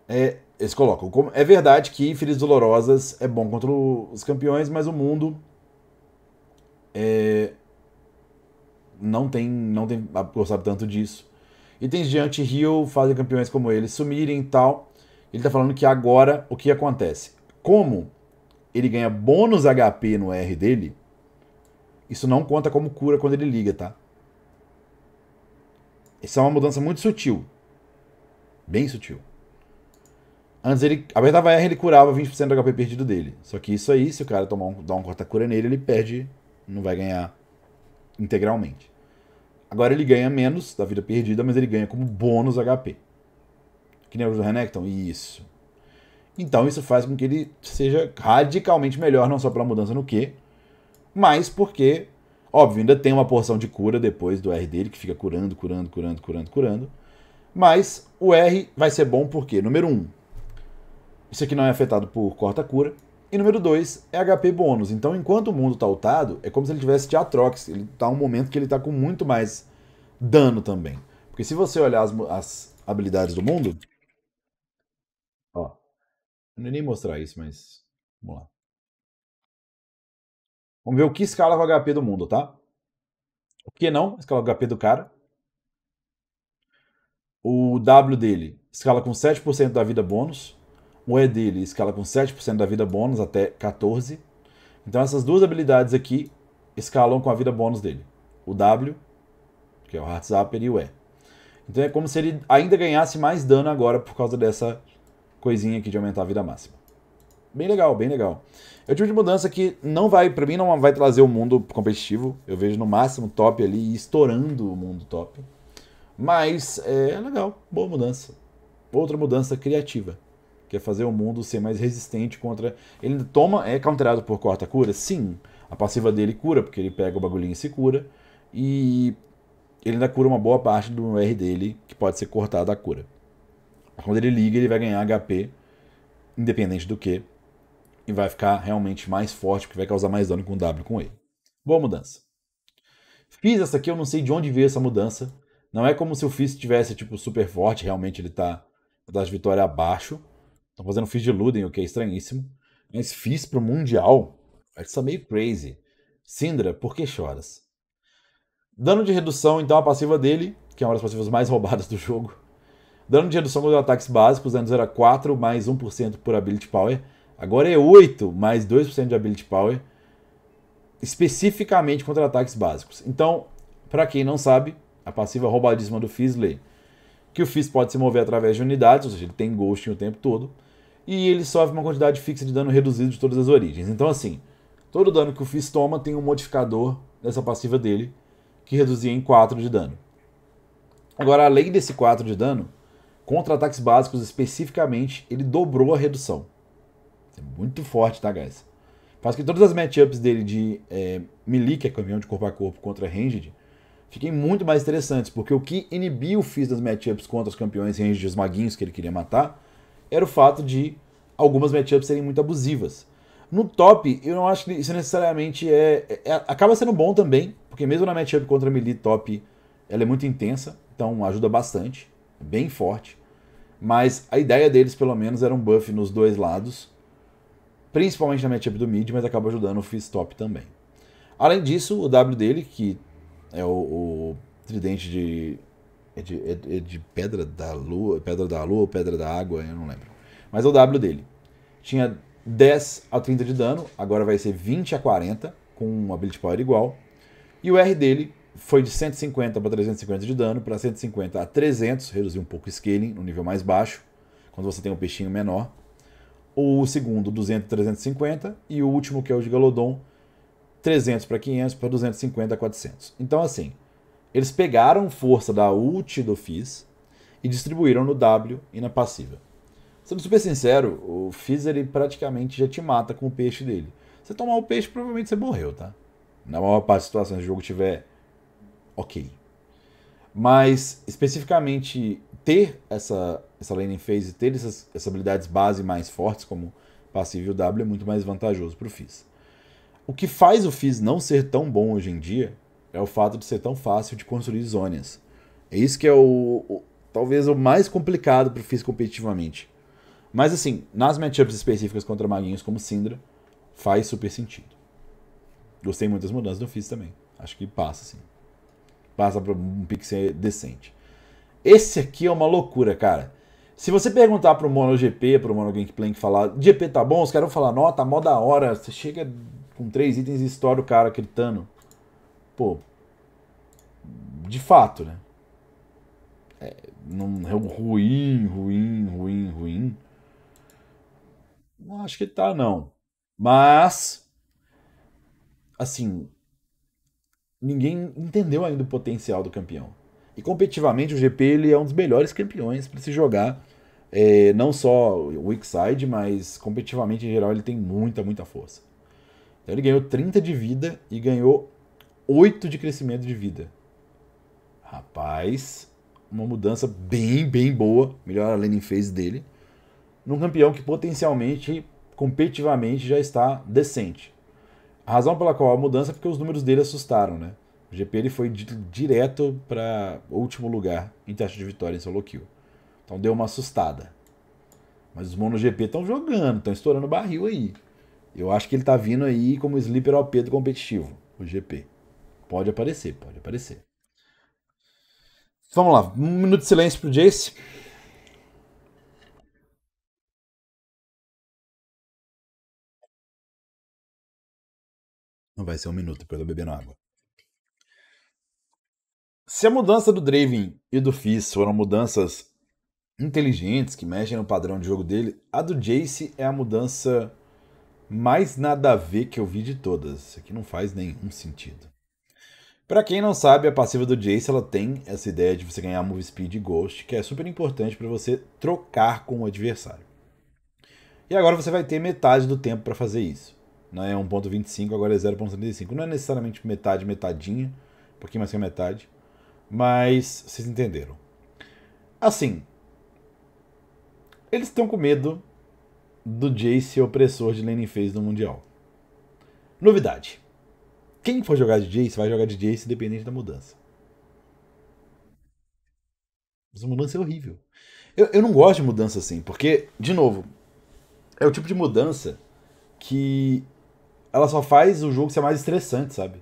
É, eles colocam: é verdade que Filhas Dolorosas é bom contra os campeões, mas o mundo é, não tem não tem gostado tanto disso. E tem diante Rio fazem campeões como ele sumirem e tal. Ele tá falando que agora o que acontece? Como ele ganha bônus HP no R dele, isso não conta como cura quando ele liga, tá? Isso é uma mudança muito sutil. Bem sutil. Antes ele apertava R, ele curava 20% do HP perdido dele. Só que isso aí, se o cara tomar um, dar um corta-cura nele, ele perde não vai ganhar integralmente. Agora ele ganha menos da vida perdida, mas ele ganha como bônus HP. Que nem o do Renekton? Isso. Então isso faz com que ele seja radicalmente melhor, não só pela mudança no Q, mas porque, óbvio, ainda tem uma porção de cura depois do R dele, que fica curando, curando, curando, curando, curando. Mas o R vai ser bom porque, número 1, um, isso aqui não é afetado por corta-cura. E número 2 é HP bônus. Então, enquanto o mundo está ultado, é como se ele tivesse de Atrox. Ele está um momento que ele está com muito mais dano também. Porque se você olhar as, as habilidades do mundo. Ó. Eu não ia nem mostrar isso, mas. Vamos lá. Vamos ver o que escala com o HP do mundo, tá? O que não escala com o HP do cara. O W dele escala com 7% da vida bônus. O dele, escala com 7% da vida bônus até 14. Então essas duas habilidades aqui escalam com a vida bônus dele. O W, que é o Heart Zapper, e o E. Então é como se ele ainda ganhasse mais dano agora por causa dessa coisinha aqui de aumentar a vida máxima. Bem legal, bem legal. É o tipo de mudança que não vai, pra mim, não vai trazer o mundo competitivo. Eu vejo no máximo top ali, estourando o mundo top. Mas é legal, boa mudança. Outra mudança criativa. Quer é fazer o mundo ser mais resistente contra. Ele toma. É counterado por corta cura? Sim. A passiva dele cura, porque ele pega o bagulhinho e se cura. E ele ainda cura uma boa parte do R dele, que pode ser cortado a cura. Quando ele liga, ele vai ganhar HP, independente do que. E vai ficar realmente mais forte, porque vai causar mais dano com W com ele Boa mudança. Fiz essa aqui, eu não sei de onde veio essa mudança. Não é como se o Fizz tivesse, tipo, super forte, realmente ele tá, tá das vitórias abaixo. Estão fazendo Fiz de Luden, o que é estranhíssimo. Mas Fiz pro Mundial? Isso é meio crazy. Sindra, por que choras? Dano de redução, então, a passiva dele, que é uma das passivas mais roubadas do jogo. Dano de redução contra ataques básicos, antes era 4 mais 1% por Ability Power. Agora é 8 mais 2% de Ability Power, especificamente contra ataques básicos. Então, para quem não sabe, a passiva roubadíssima do Fizzley, que o Fizz pode se mover através de unidades, ou seja, ele tem Ghost o tempo todo e ele sofre uma quantidade fixa de dano reduzido de todas as origens. Então, assim, todo dano que o Fizz toma tem um modificador dessa passiva dele, que reduzia em 4 de dano. Agora, além desse 4 de dano, contra ataques básicos especificamente, ele dobrou a redução. É muito forte, tá, guys? Faz que todas as matchups dele de é, melee, que é caminhão de corpo a corpo, contra ranged, fiquem muito mais interessantes, porque o que inibia o Fizz das matchups contra os campeões ranged e os maguinhos que ele queria matar era o fato de algumas matchups serem muito abusivas. No top, eu não acho que isso necessariamente é, é, é Acaba sendo bom também, porque mesmo na matchup contra a melee top, ela é muito intensa, então ajuda bastante, é bem forte. Mas a ideia deles, pelo menos, era um buff nos dois lados, principalmente na matchup do mid, mas acaba ajudando o Fizz top também. Além disso, o W dele, que é o, o tridente de é de, é, é de Pedra da Lua, Pedra da Lua ou Pedra da Água, eu não lembro. Mas é o W dele. Tinha 10 a 30 de dano, agora vai ser 20 a 40, com um Ability Power igual. E o R dele foi de 150 para 350 de dano, para 150 a 300, reduziu um pouco o scaling, no nível mais baixo, quando você tem um peixinho menor. O segundo, 200 a 350, e o último, que é o Gigalodon, 300 para 500, para 250 a 400. Então, assim, eles pegaram força da ult do Fizz e distribuíram no W e na passiva. Sendo super sincero, o Fizz ele praticamente já te mata com o peixe dele. Você tomar o peixe, provavelmente você morreu, tá? Na maior parte das situações, se o jogo tiver ok. Mas, especificamente, ter essa, essa laning phase, ter essas, essas habilidades base mais fortes, como passivo e o W, é muito mais vantajoso para o Fizz. O que faz o Fizz não ser tão bom hoje em dia é o fato de ser tão fácil de construir zonas. É isso que é o, o talvez o mais complicado para o Fizz competitivamente. Mas assim, nas matchups específicas contra Maguinhos como Syndra, faz super sentido. Gostei muito das mudanças do Fizz também. Acho que passa, sim. Passa para um pixel decente. Esse aqui é uma loucura, cara. Se você perguntar pro Mono GP, pro Mono que falar, GP tá bom? Os caras vão falar, nota, tá mó da hora. Você chega com três itens e estoura o cara gritando. Pô, de fato, né? É, não, é ruim, ruim, ruim, ruim. Não acho que tá, não. Mas, assim, ninguém entendeu ainda o potencial do campeão. E competitivamente o GP ele é um dos melhores campeões para se jogar. É, não só o weak mas competitivamente em geral ele tem muita, muita força. Então ele ganhou 30 de vida e ganhou 8 de crescimento de vida. Rapaz, uma mudança bem, bem boa. Melhor a landing phase dele. Num campeão que potencialmente, competitivamente, já está decente. A razão pela qual a mudança é porque os números dele assustaram, né? O GP ele foi direto para último lugar em taxa de vitória em solo kill. Então deu uma assustada. Mas os MonoGP estão jogando, estão estourando barril aí. Eu acho que ele está vindo aí como sleeper OP do competitivo, o GP. Pode aparecer, pode aparecer. Vamos lá, um minuto de silêncio pro Jace. Não vai ser um minuto, porque eu tô bebendo água. Se a mudança do Draven e do Fizz foram mudanças inteligentes que mexem no padrão de jogo dele, a do Jace é a mudança mais nada a ver que eu vi de todas. Isso aqui não faz nenhum sentido. Para quem não sabe, a passiva do Jace ela tem essa ideia de você ganhar move speed e ghost, que é super importante para você trocar com o adversário. E agora você vai ter metade do tempo para fazer isso. Não né? É 1.25, agora é 0.35. Não é necessariamente metade, metadinha, um pouquinho mais que a metade, mas vocês entenderam. Assim, eles estão com medo do Jace opressor de Lenin fez no Mundial. Novidade. Quem for jogar de Jace, vai jogar de Jace independente da mudança. Mas a mudança é horrível. Eu, eu não gosto de mudança assim, porque, de novo, é o tipo de mudança que ela só faz o jogo ser mais estressante, sabe?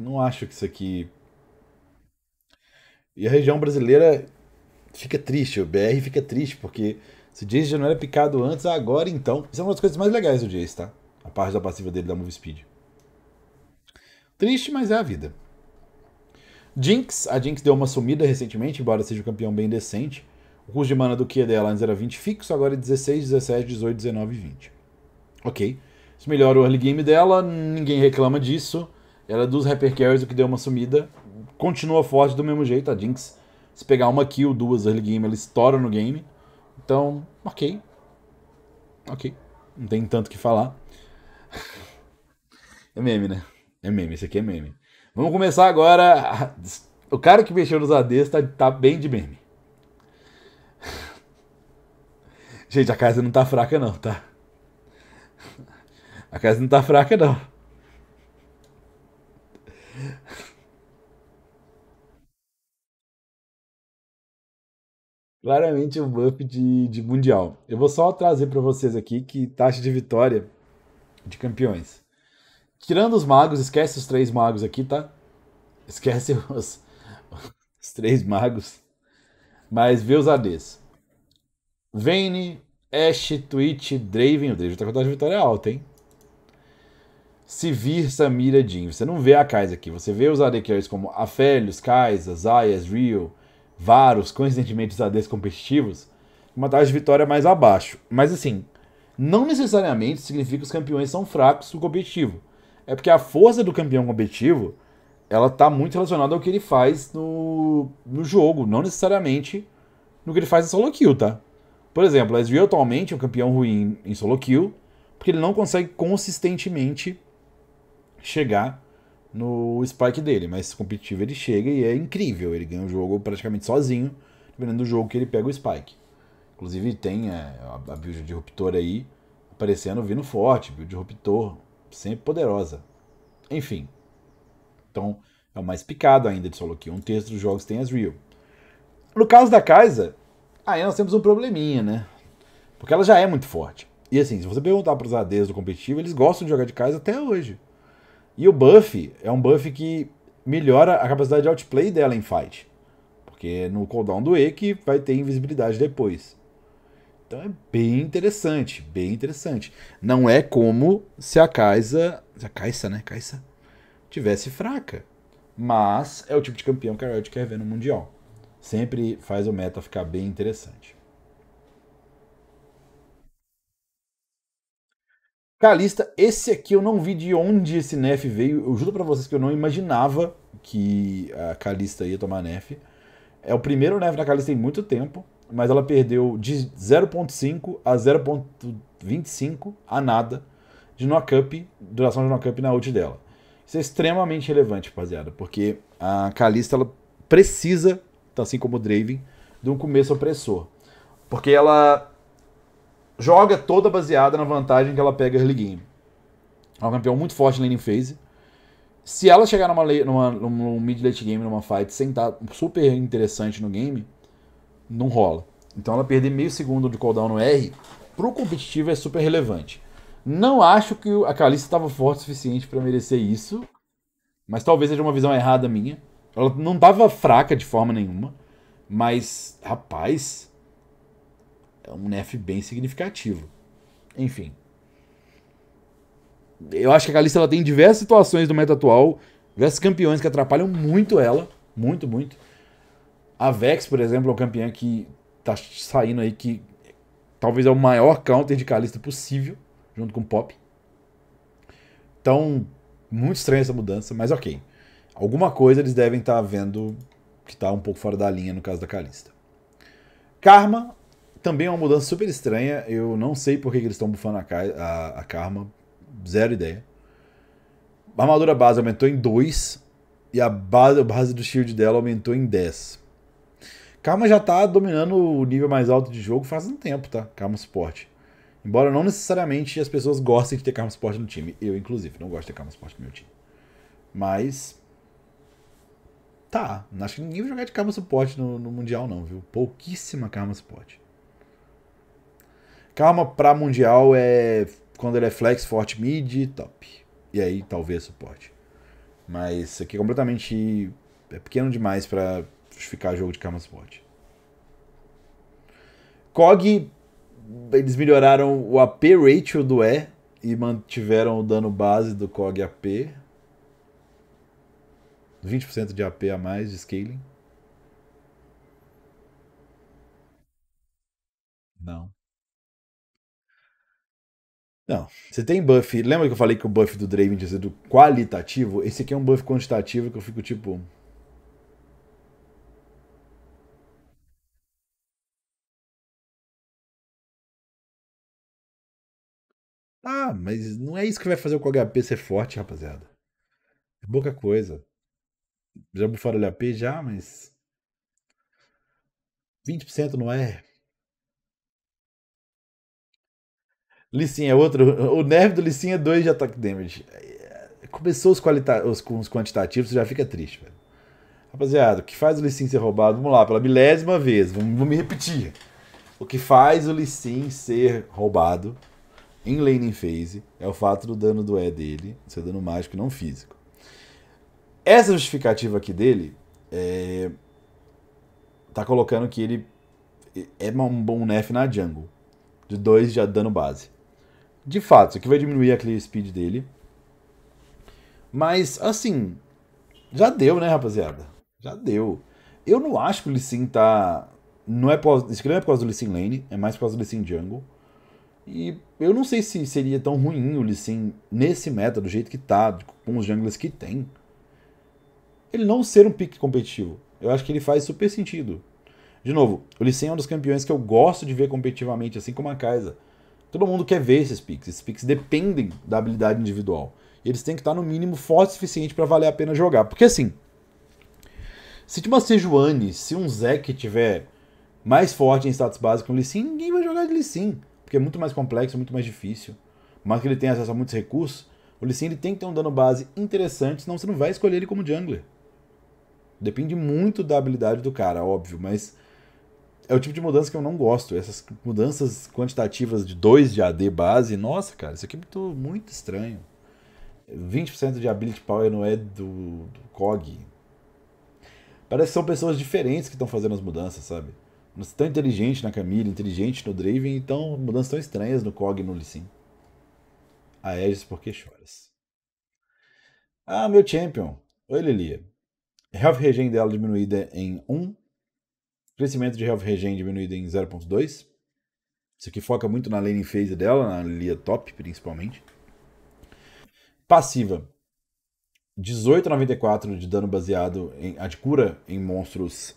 Não acho que isso aqui. E a região brasileira fica triste, o BR fica triste, porque se o Jace já não era picado antes, agora então. Isso é uma das coisas mais legais do Jace, tá? A parte da passiva dele da Move Speed. Triste, mas é a vida. Jinx, a Jinx deu uma sumida recentemente, embora seja um campeão bem decente. O custo de mana do Kia dela antes era 20 fixo, agora é 16, 17, 18, 19 e 20. Ok. Isso melhora o early game dela, ninguém reclama disso. Ela é dos Hyper Carries, o que deu uma sumida. Continua forte do mesmo jeito, a Jinx. Se pegar uma kill, duas early game, ela estoura no game. Então, ok. Ok. Não tem tanto que falar. É meme, né? É meme, esse aqui é meme. Vamos começar agora. O cara que mexeu nos ADs tá, tá bem de meme. Gente, a casa não tá fraca não, tá? A casa não tá fraca não. Claramente um bump de, de mundial. Eu vou só trazer para vocês aqui que taxa de vitória de campeões. Tirando os magos, esquece os três magos aqui, tá? Esquece os, os três magos. Mas vê os ADs. Vayne, Ashe, Twitch, Draven. O Draven tá com a vitória alta, hein? Sivir, Samira, Jin. Você não vê a Kaisa aqui. Você vê os ADs como Afélios, Kaisa, Zayas, Rio, Varus, coincidentemente os ADs competitivos. Uma taxa de vitória mais abaixo. Mas assim, não necessariamente significa que os campeões são fracos no competitivo. É porque a força do campeão competitivo ela está muito relacionada ao que ele faz no, no jogo, não necessariamente no que ele faz em solo kill, tá? Por exemplo, SG atualmente é um campeão ruim em solo kill, porque ele não consegue consistentemente chegar no spike dele, mas competitivo ele chega e é incrível, ele ganha o jogo praticamente sozinho, dependendo do jogo que ele pega o spike. Inclusive tem é, a, build de Ruptor aí aparecendo, vindo forte, build de Ruptor, sempre poderosa. Enfim, então é o mais picado ainda de solo que Um terço dos jogos tem as real. No caso da Kaisa, aí nós temos um probleminha, né? Porque ela já é muito forte. E assim, se você perguntar para os ADs do competitivo, eles gostam de jogar de Kaisa até hoje. E o buff é um buff que melhora a capacidade de outplay dela em fight. Porque no cooldown do E que vai ter invisibilidade depois. Então é bem interessante, bem interessante. Não é como se a Caixa, a Caixa, né, Caixa, tivesse fraca, mas é o tipo de campeão que a Riot quer ver no mundial. Sempre faz o meta ficar bem interessante. Calista, esse aqui eu não vi de onde esse Nef veio. Eu juro para vocês que eu não imaginava que a Calista ia tomar Nef. É o primeiro Nef da Calista em muito tempo mas ela perdeu de 0.5 a 0.25 a nada de knock-up, duração de knock-up na ult dela. Isso é extremamente relevante, rapaziada, porque a Kalista ela precisa, tá assim como o Draven, de um começo opressor. Porque ela joga toda baseada na vantagem que ela pega early game. é um campeão muito forte na lane phase. Se ela chegar numa, numa, num mid late game, numa fight, sem estar tá super interessante no game, não rola. Então ela perder meio segundo de cooldown no R, para o competitivo é super relevante. Não acho que a Kalista estava forte o suficiente para merecer isso, mas talvez seja uma visão errada minha. Ela não tava fraca de forma nenhuma, mas, rapaz, é um nerf bem significativo. Enfim. Eu acho que a Kalista ela tem diversas situações do meta atual, diversos campeões que atrapalham muito ela, muito, muito. A Vex, por exemplo, é um campeão que tá saindo aí que talvez é o maior counter de Kalista possível, junto com Pop. Então, muito estranha essa mudança, mas ok. Alguma coisa eles devem estar tá vendo que está um pouco fora da linha no caso da Kalista. Karma também é uma mudança super estranha. Eu não sei por que eles estão bufando a, a, a, Karma. Zero ideia. A armadura base aumentou em 2 e a base, a base do shield dela aumentou em 10. Karma já tá dominando o nível mais alto de jogo faz um tempo, tá? Karma Sport. Embora não necessariamente as pessoas gostem de ter Karma Sport no time. Eu, inclusive, não gosto de ter Karma Sport no meu time. Mas. Tá, acho que ninguém vai jogar de Karma Support no, no Mundial, não, viu? Pouquíssima Karma suporte. Karma pra Mundial é quando ele é flex, forte, mid, top. E aí talvez suporte. Mas isso aqui é completamente. É pequeno demais para justificar jogo de Camas Board. COG, eles melhoraram o AP ratio do E e mantiveram o dano base do COG AP. 20% de AP a mais de scaling. Não. Não. Você tem buff. Lembra que eu falei que o buff do Draven tinha sido qualitativo? Esse aqui é um buff quantitativo que eu fico tipo. Ah, mas não é isso que vai fazer o HP ser forte, rapaziada. É pouca coisa. Já bufaram o HP já, mas. 20% não é. Licinha, é outro. O nerve do Lissinha é 2 de ataque damage. É, começou os, qualita... os, com os quantitativos, você já fica triste, velho. Rapaziada, o que faz o Licin ser roubado? Vamos lá, pela milésima vez, vamos, me repetir. O que faz o Licin ser roubado em laning phase é o fato do dano do E dele ser dano mágico e não físico. Essa justificativa aqui dele é... tá colocando que ele é um bom nef na jungle, de 2 de dano base. De fato, isso aqui vai diminuir a clear speed dele. Mas, assim, já deu, né, rapaziada? Já deu. Eu não acho que o Lee Sin tá... Não é por... Isso aqui não é por causa do Lee Sin Lane, é mais por causa do Lee Sin Jungle. E eu não sei se seria tão ruim o Lee Sin, nesse meta, do jeito que tá, com os junglers que tem, ele não ser um pick competitivo. Eu acho que ele faz super sentido. De novo, o Lee Sin é um dos campeões que eu gosto de ver competitivamente, assim como a Kaisa. Todo mundo quer ver esses picks. Esses picks dependem da habilidade individual. E eles têm que estar, no mínimo, forte o suficiente para valer a pena jogar. Porque, assim, se uma Sejuani, se um Zeke tiver mais forte em status básico que o Lee Sin, ninguém vai jogar de Lee Sin porque é muito mais complexo, muito mais difícil. Mas que ele tem acesso a muitos recursos, o Lee Sin, ele tem que ter um dano base interessante, senão você não vai escolher ele como jungler. Depende muito da habilidade do cara, óbvio, mas é o tipo de mudança que eu não gosto. Essas mudanças quantitativas de 2 de AD base, nossa, cara, isso aqui é muito, estranho. 20% de ability power não é do, do COG. Parece que são pessoas diferentes que estão fazendo as mudanças, sabe? Mudança é tão inteligente na Camille, inteligente no Draven, então mudanças tão estranhas no Cog e no Lissim. A Aegis, por que choras? Ah, meu champion. Oi, Lilia. Health Regen dela diminuída em 1. Crescimento de Health Regen diminuído em 0.2. Isso aqui foca muito na lane phase dela, na Lilia top, principalmente. Passiva. 18,94 de dano baseado em... A de cura em monstros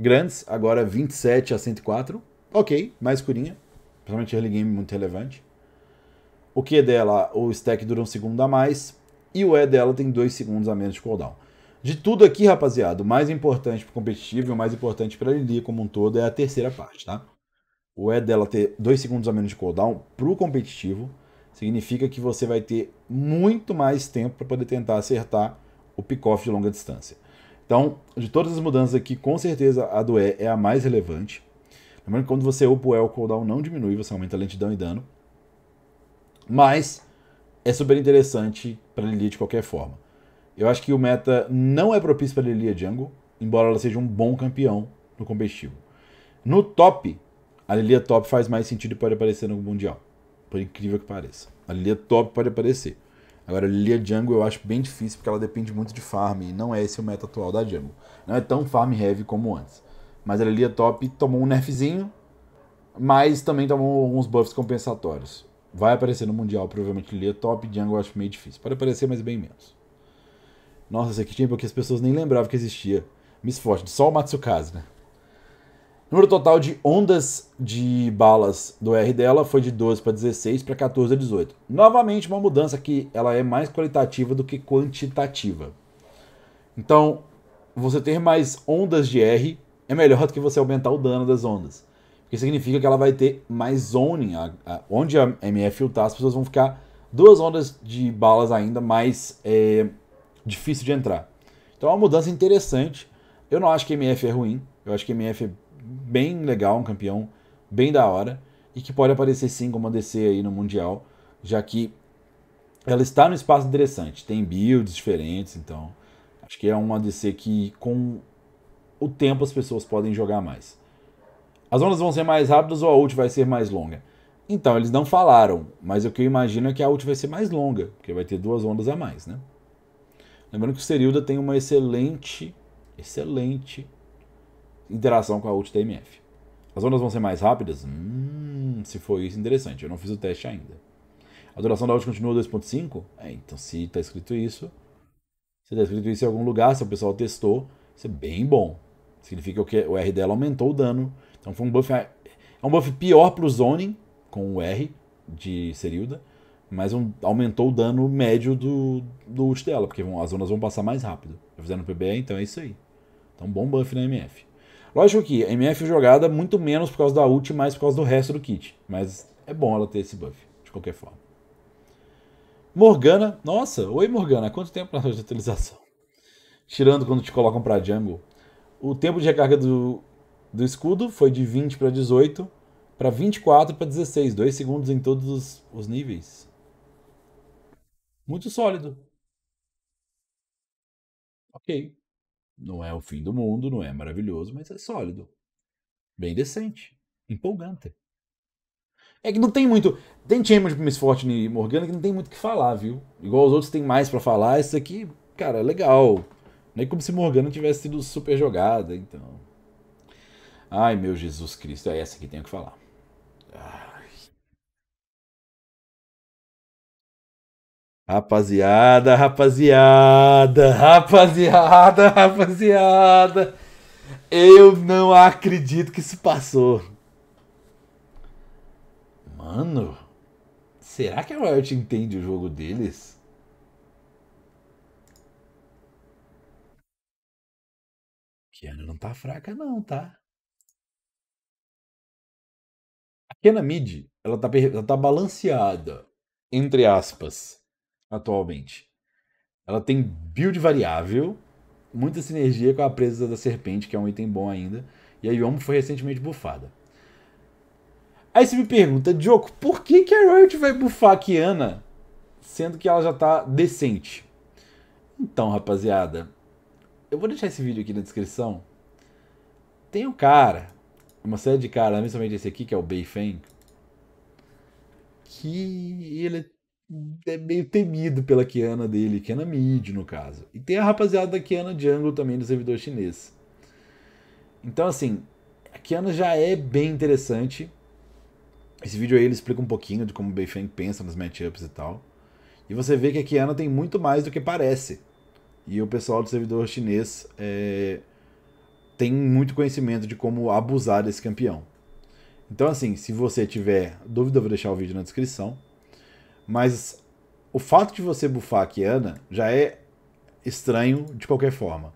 grandes, agora 27 a 104. Ok, mais curinha. Principalmente early game muito relevante. O Q é dela, o stack dura um segundo a mais. E o E dela tem dois segundos a menos de cooldown. De tudo aqui, rapaziada, o mais importante para o competitivo e o mais importante para a Lilia como um todo é a terceira parte, tá? O E dela ter 2 segundos a menos de cooldown para o competitivo significa que você vai ter muito mais tempo para poder tentar acertar o pick-off de longa distância. Então, de todas as mudanças aqui, com certeza a do E é a mais relevante. Lembrando que quando você upa o E, o cooldown não diminui, você aumenta a lentidão e dano. Mas é super interessante para Lili de qualquer forma. Eu acho que o meta não é propício para Lilia Jungle, embora ela seja um bom campeão no competitivo. No top, a Lilia top faz mais sentido e pode aparecer no Mundial. Por incrível que pareça. A Lilia top pode aparecer. Agora, Lilia Django eu acho bem difícil porque ela depende muito de farm e não é esse o meta atual da Django. Não é tão farm heavy como antes. Mas a Lilia é top tomou um nerfzinho, mas também tomou alguns buffs compensatórios. Vai aparecer no Mundial, provavelmente Lilia top, Django eu acho meio difícil. Pode aparecer, mas bem menos. Nossa, esse aqui tinha porque as pessoas nem lembravam que existia. Miss só o Matsukaze, né? O número total de ondas de balas do R dela foi de 12 para 16 para 14 a 18. Novamente uma mudança que ela é mais qualitativa do que quantitativa. Então, você ter mais ondas de R é melhor do que você aumentar o dano das ondas. Porque significa que ela vai ter mais zoning. A, a, onde a MF filtrar, as pessoas vão ficar duas ondas de balas ainda mais é, difícil de entrar. Então é uma mudança interessante. Eu não acho que MF é ruim. Eu acho que MF é bem legal, um campeão bem da hora e que pode aparecer sim como uma DC aí no Mundial, já que ela está no espaço interessante, tem builds diferentes, então acho que é uma DC que com o tempo as pessoas podem jogar mais. As ondas vão ser mais rápidas ou a ult vai ser mais longa? Então, eles não falaram, mas o que eu imagino é que a ult vai ser mais longa, porque vai ter duas ondas a mais, né? Lembrando que o Serilda tem uma excelente, excelente interação com a ult TMF, As ondas vão ser mais rápidas? Hum, se for isso, interessante. Eu não fiz o teste ainda. A duração da ult continua 2.5? É, então se está escrito isso, se está escrito isso em algum lugar, se o pessoal testou, isso é bem bom. Significa que o R dela aumentou o dano. Então foi um buff. É um buff pior pro zoning, com o R de Serilda, mas um, aumentou o dano médio do, do ult dela, porque vão, as zonas vão passar mais rápido. Já tá fizeram no PBE, então é isso aí. Então bom buff na MF. Lógico que a MF jogada muito menos por causa da ult, mais por causa do resto do kit. Mas é bom ela ter esse buff, de qualquer forma. Morgana. Nossa, oi Morgana. Há quanto tempo na sua utilização? Tirando quando te colocam pra jungle. O tempo de recarga do, do escudo foi de 20 para 18, para 24 para 16. 2 segundos em todos os, os níveis. Muito sólido. Ok. Não é o fim do mundo, não é maravilhoso, mas é sólido. Bem decente. Empolgante. É que não tem muito. Tem Champions Miss Fortune e Morgana que não tem muito o que falar, viu? Igual os outros tem mais para falar, esse aqui, cara, é legal. Não é como se Morgana tivesse sido super jogada, então. Ai, meu Jesus Cristo, é essa que tenho que falar. Ah. Rapaziada, rapaziada, rapaziada, rapaziada. Eu não acredito que isso passou. Mano, será que a Riot entende o jogo deles? Kiana não tá fraca não, tá? A Kiana Mid, ela tá, ela tá balanceada, entre aspas atualmente. Ela tem build variável, muita sinergia com a presa da serpente, que é um item bom ainda, e a Yomo foi recentemente bufada. Aí você me pergunta, Joko, por que, que a Riot vai bufar a Kiana, sendo que ela já tá decente? Então, rapaziada, eu vou deixar esse vídeo aqui na descrição. Tem um cara, uma série de caras, principalmente esse aqui, que é o Beifeng, que ele Hum. é meio temido pela Kiana dele, Kiana Mid, no caso. E tem a rapaziada da Kiana Jungle também do servidor chinês. Então, assim, a Kiana já é bem interessante. Esse vídeo aí ele explica um pouquinho de como o Beifeng pensa nos matchups e tal. E você vê que a Kiana tem muito mais do que parece. E o pessoal do servidor chinês é, tem muito conhecimento de como abusar desse campeão. Então, assim, se você tiver dúvida, eu vou deixar o vídeo na descrição. Mas o fato de você bufar a Kiana já é estranho de qualquer forma.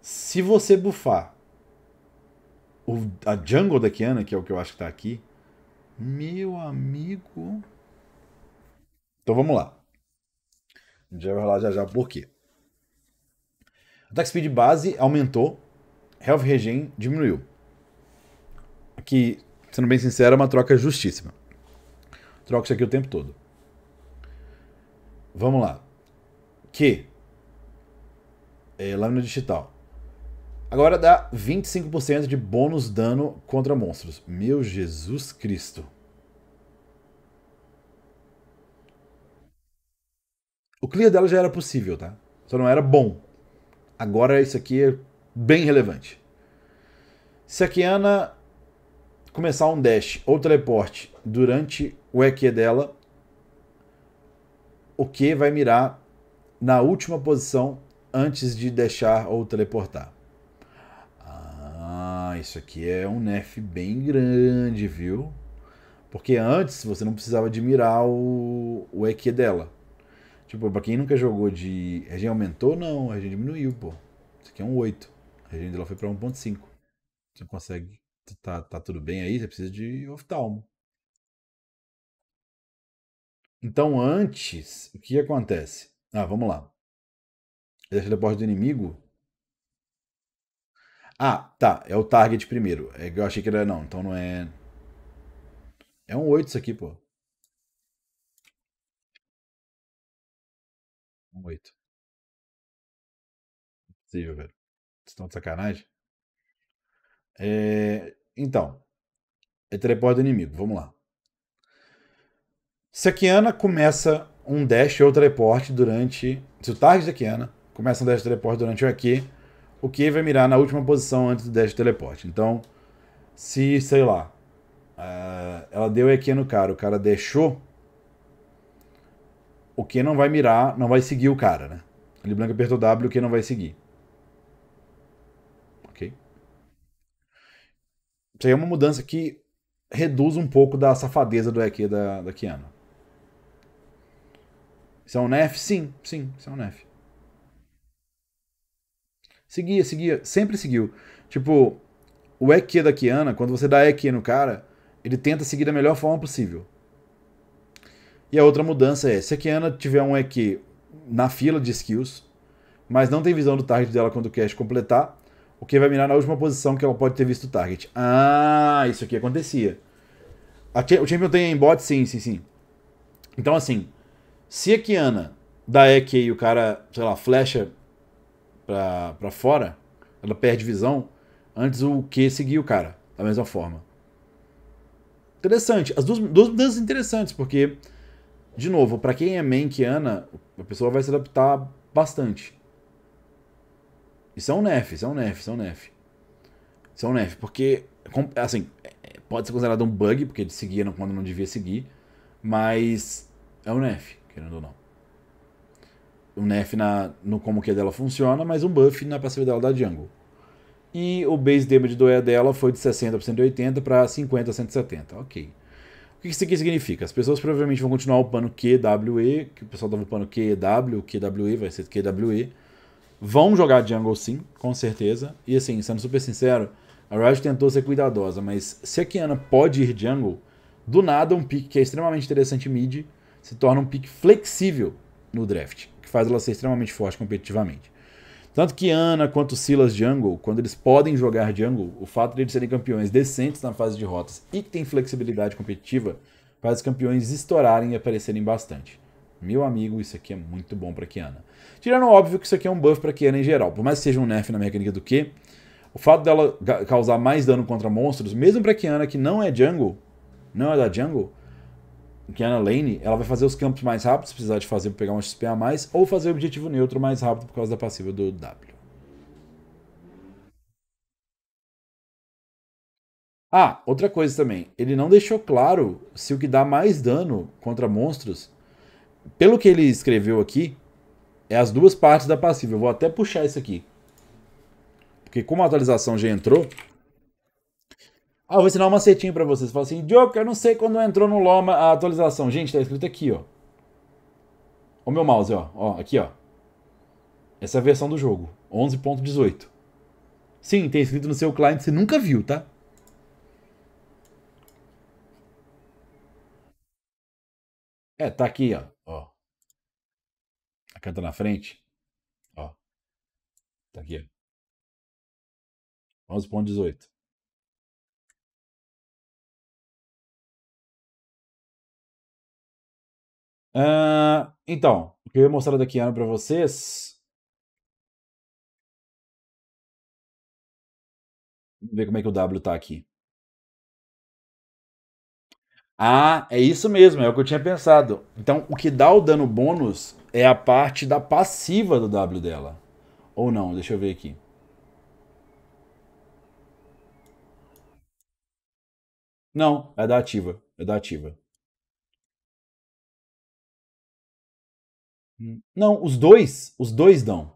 Se você bufar o, a jungle da Kiana, que é o que eu acho que tá aqui, meu amigo. Então vamos lá. A gente vai falar já já por quê. Attack Speed base aumentou, Health Regen diminuiu. Que, sendo bem sincero, é uma troca justíssima. Troco isso aqui o tempo todo. Vamos lá. que É, lâmina digital. Agora dá 25% de bônus dano contra monstros. Meu Jesus Cristo. O clear dela já era possível, tá? Só não era bom. Agora isso aqui é bem relevante. Se a Kiana começar um dash ou teleporte durante o EQ é dela, o Q vai mirar na última posição antes de deixar ou teleportar. Ah, isso aqui é um nerf bem grande, viu? Porque antes você não precisava de mirar o, o EQ dela. Tipo, pra quem nunca jogou de. Regen aumentou? Não, a gente diminuiu, pô. Isso aqui é um 8. A regen dela foi pra 1.5. Você consegue. Tá, tá tudo bem aí? Você precisa de oftalmo. Então, antes, o que acontece? Ah, vamos lá. Deixa a porta do inimigo. Ah, tá. É o target primeiro. É que eu achei que era. Não, então não é. É um 8 isso aqui, pô. Um 8. Impossível, velho. Vocês estão de sacanagem? É... Então. É teleporte do inimigo. Vamos lá. Se a Kiana começa um dash ou teleporte durante... Se o target da Kiana começa um dash ou teleporte durante o aqui, o Q vai mirar na última posição antes do dash ou teleporte. Então, se, sei lá, uh, ela deu EQ no cara, o cara deixou, o Q não vai mirar, não vai seguir o cara, né? Ele branca apertou W, o Q não vai seguir. Ok? Isso aí é uma mudança que reduz um pouco da safadeza do EQ da, da Kiana. Isso é um NEF? Sim, sim, isso é um NEF. Seguia, seguia, sempre seguiu. Tipo, o EQ da Kiana, quando você dá EQ no cara, ele tenta seguir da melhor forma possível. E a outra mudança é, se a Kiana tiver um EQ na fila de skills, mas não tem visão do target dela quando o cast completar, o que vai mirar na última posição que ela pode ter visto o target. Ah, isso aqui acontecia. o Champion tem bot? Sim, sim, sim. Então, assim, se a Kiana dá EQ e o cara, sei lá, flecha pra, pra fora, ela perde visão, antes o Q seguir o cara, da mesma forma. Interessante. As duas, duas mudanças interessantes, porque, de novo, para quem é main Kiana, a pessoa vai se adaptar bastante. Isso é um nerf, isso é um nerf, isso é um nerf. Isso é um nerf, porque, assim, pode ser considerado um bug, porque ele seguia quando não devia seguir, mas é um nerf querendo ou não. O Nef na, no como que dela funciona, mas um buff na passiva dela da jungle. E o base damage do E dela foi de 60 para 180 para 50 a 170. Ok. O que isso aqui significa? As pessoas provavelmente vão continuar upando QWE, que o pessoal estava upando QEW, QWE vai ser QWE. Vão jogar jungle sim, com certeza. E assim, sendo super sincero, a Riot tentou ser cuidadosa, mas se a Kiana pode ir jungle, do nada um pick que é extremamente interessante mid se torna um pick flexível no draft, que faz ela ser extremamente forte competitivamente. Tanto que Ana quanto Silas Jungle, quando eles podem jogar Jungle, o fato de eles serem campeões decentes na fase de rotas e que têm flexibilidade competitiva, faz os campeões estourarem e aparecerem bastante. Meu amigo, isso aqui é muito bom para Kiana. Tirando óbvio que isso aqui é um buff para Kiana em geral. Por mais que seja um nerf na mecânica do que o fato dela causar mais dano contra monstros, mesmo para Kiana que não é jungle, não é da jungle, Kiana Lane, ela vai fazer os campos mais rápidos, se precisar de fazer para pegar um XP a mais, ou fazer o objetivo neutro mais rápido por causa da passiva do W. Ah, outra coisa também, ele não deixou claro se o que dá mais dano contra monstros, pelo que ele escreveu aqui, é as duas partes da passiva. Eu vou até puxar isso aqui. Porque como a atualização já entrou, ah, eu vou ensinar um macetinho pra vocês. Fala assim, Joker, eu não sei quando entrou no Loma a atualização. Gente, tá escrito aqui, ó. Ó meu mouse, ó. ó aqui, ó. Essa é a versão do jogo. 11.18. Sim, tem escrito no seu cliente, você nunca viu, tá? É, tá aqui, ó. ó. A canta na frente. Ó. Tá aqui, ó. 11.18. Uh, então, o que eu ia mostrar a ano para vocês. Vamos ver como é que o W tá aqui. Ah, é isso mesmo, é o que eu tinha pensado. Então, o que dá o dano bônus é a parte da passiva do W dela. Ou não, deixa eu ver aqui. Não, é da ativa. É da ativa. Não, os dois, os dois dão.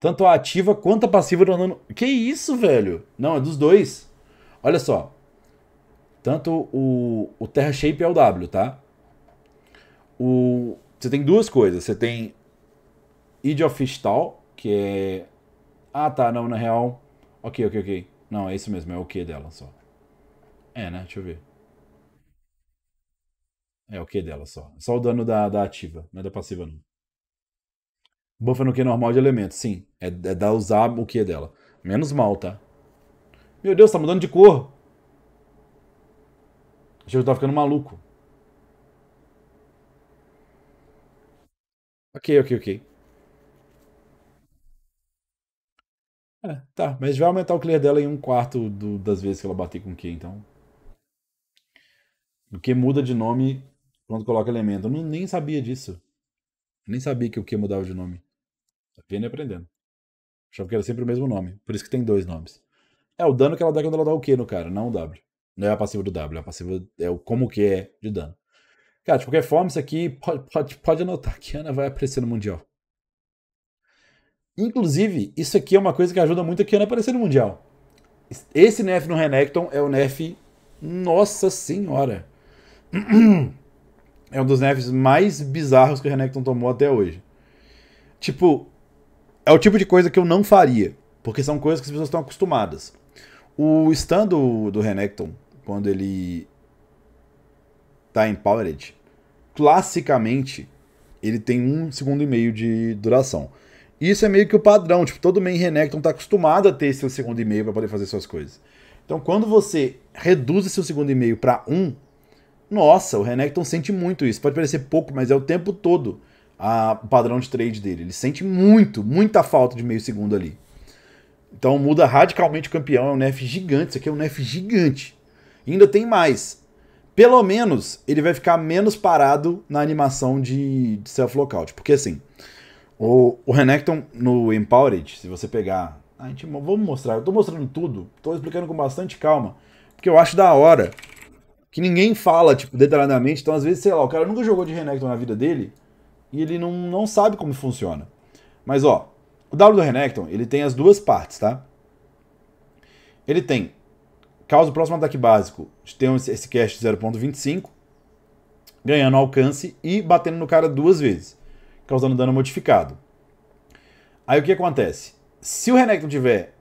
Tanto a ativa quanto a passiva dando. Que isso, velho? Não, é dos dois. Olha só. Tanto o, o Terra Shape é o W, tá? O, você tem duas coisas. Você tem Id of Fistal, que é. Ah, tá, não, na real. Ok, ok, ok. Não, é isso mesmo, é o que dela só. É, né? Deixa eu ver. É o Q dela só. Só o dano da, da ativa, não é da passiva não. Buffa no Q é normal de elemento, sim. É, é da usar o Q é dela. Menos mal, tá? Meu Deus, tá mudando de cor. Achei que eu tava ficando maluco. Ok, ok, ok. É, tá, mas vai aumentar o clear dela em um quarto do, das vezes que ela bater com o Q, então. O que muda de nome quando coloca elemento. Eu não, nem sabia disso. Nem sabia que o que mudava de nome. Vendo e aprendendo. Achava que era sempre o mesmo nome. Por isso que tem dois nomes. É o dano que ela dá quando ela dá o que no cara, não o W. Não é a passiva do W, é a passiva. É o como que é de dano. Cara, de qualquer forma, isso aqui pode, pode, pode anotar que Ana vai aparecer no Mundial. Inclusive, isso aqui é uma coisa que ajuda muito a Kiana a aparecer no Mundial. Esse nerf no Renekton é o nerf. Nossa Senhora! é um dos nerfs mais bizarros que o Renekton tomou até hoje. Tipo, é o tipo de coisa que eu não faria, porque são coisas que as pessoas estão acostumadas. O stand do, do Renekton, quando ele tá em Powered, classicamente, ele tem um segundo e meio de duração. Isso é meio que o padrão, tipo, todo main Renekton tá acostumado a ter esse segundo e meio para poder fazer suas coisas. Então, quando você reduz esse segundo e meio para um, nossa, o Renekton sente muito isso. Pode parecer pouco, mas é o tempo todo a, o padrão de trade dele. Ele sente muito, muita falta de meio segundo ali. Então muda radicalmente o campeão. É um nerf gigante. Isso aqui é um nerf gigante. E ainda tem mais. Pelo menos ele vai ficar menos parado na animação de, de self-lockout. Porque assim, o, o Renekton no Empowered, se você pegar. A gente, vamos mostrar. Eu tô mostrando tudo. Tô explicando com bastante calma. Porque eu acho da hora que ninguém fala, tipo, detalhadamente. Então, às vezes, sei lá, o cara nunca jogou de Renekton na vida dele e ele não, não sabe como funciona. Mas, ó, o W do Renekton, ele tem as duas partes, tá? Ele tem causa o próximo ataque básico de ter esse cast 0.25, ganhando alcance e batendo no cara duas vezes, causando dano modificado. Aí o que acontece? Se o Renekton tiver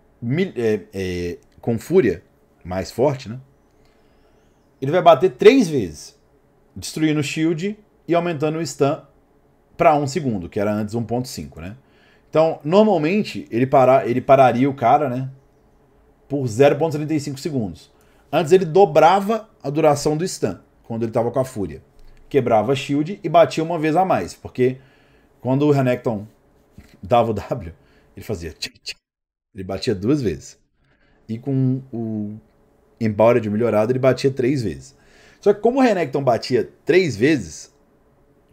é, é, com fúria, mais forte, né? ele vai bater três vezes, destruindo o shield e aumentando o stun para um segundo, que era antes 1.5, né? Então, normalmente, ele, para, ele pararia o cara, né? Por 0.35 segundos. Antes ele dobrava a duração do stun, quando ele estava com a fúria. Quebrava shield e batia uma vez a mais, porque quando o Renekton dava o W, ele fazia... Ele batia duas vezes. E com o embora de melhorado, ele batia três vezes. Só que como o Renekton batia três vezes,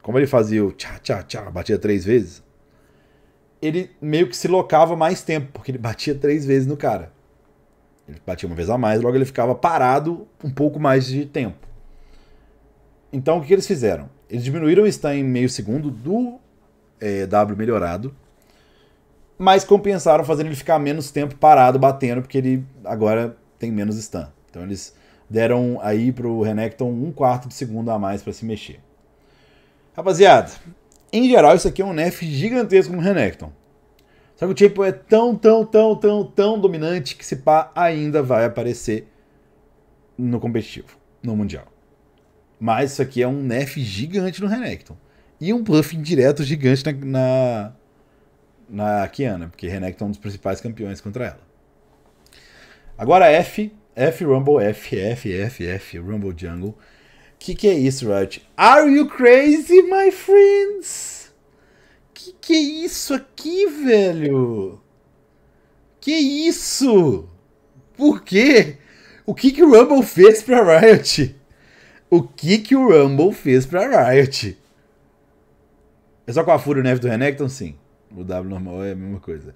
como ele fazia o tchá, tchá, tchá, batia três vezes, ele meio que se locava mais tempo, porque ele batia três vezes no cara. Ele batia uma vez a mais, logo ele ficava parado um pouco mais de tempo. Então o que eles fizeram? Eles diminuíram o stun em meio segundo do é, W melhorado, mas compensaram fazendo ele ficar menos tempo parado batendo, porque ele agora tem menos stun. Então eles deram aí pro Renekton um quarto de segundo a mais para se mexer. Rapaziada, em geral isso aqui é um nerf gigantesco no Renekton. Só que o tipo é tão, tão, tão, tão, tão dominante que esse pá ainda vai aparecer no competitivo, no Mundial. Mas isso aqui é um nerf gigante no Renekton. E um buff indireto gigante na, na, na Kiana, porque Renekton é um dos principais campeões contra ela. Agora F F Rumble, F, F, F, F, Rumble Jungle. Que que é isso, Riot? Are you crazy, my friends? Que que é isso aqui, velho? Que isso? Por quê? O que que o Rumble fez pra Riot? O que que o Rumble fez pra Riot? É só com a Fúria e o Neve do Renekton? Sim. O W normal é a mesma coisa.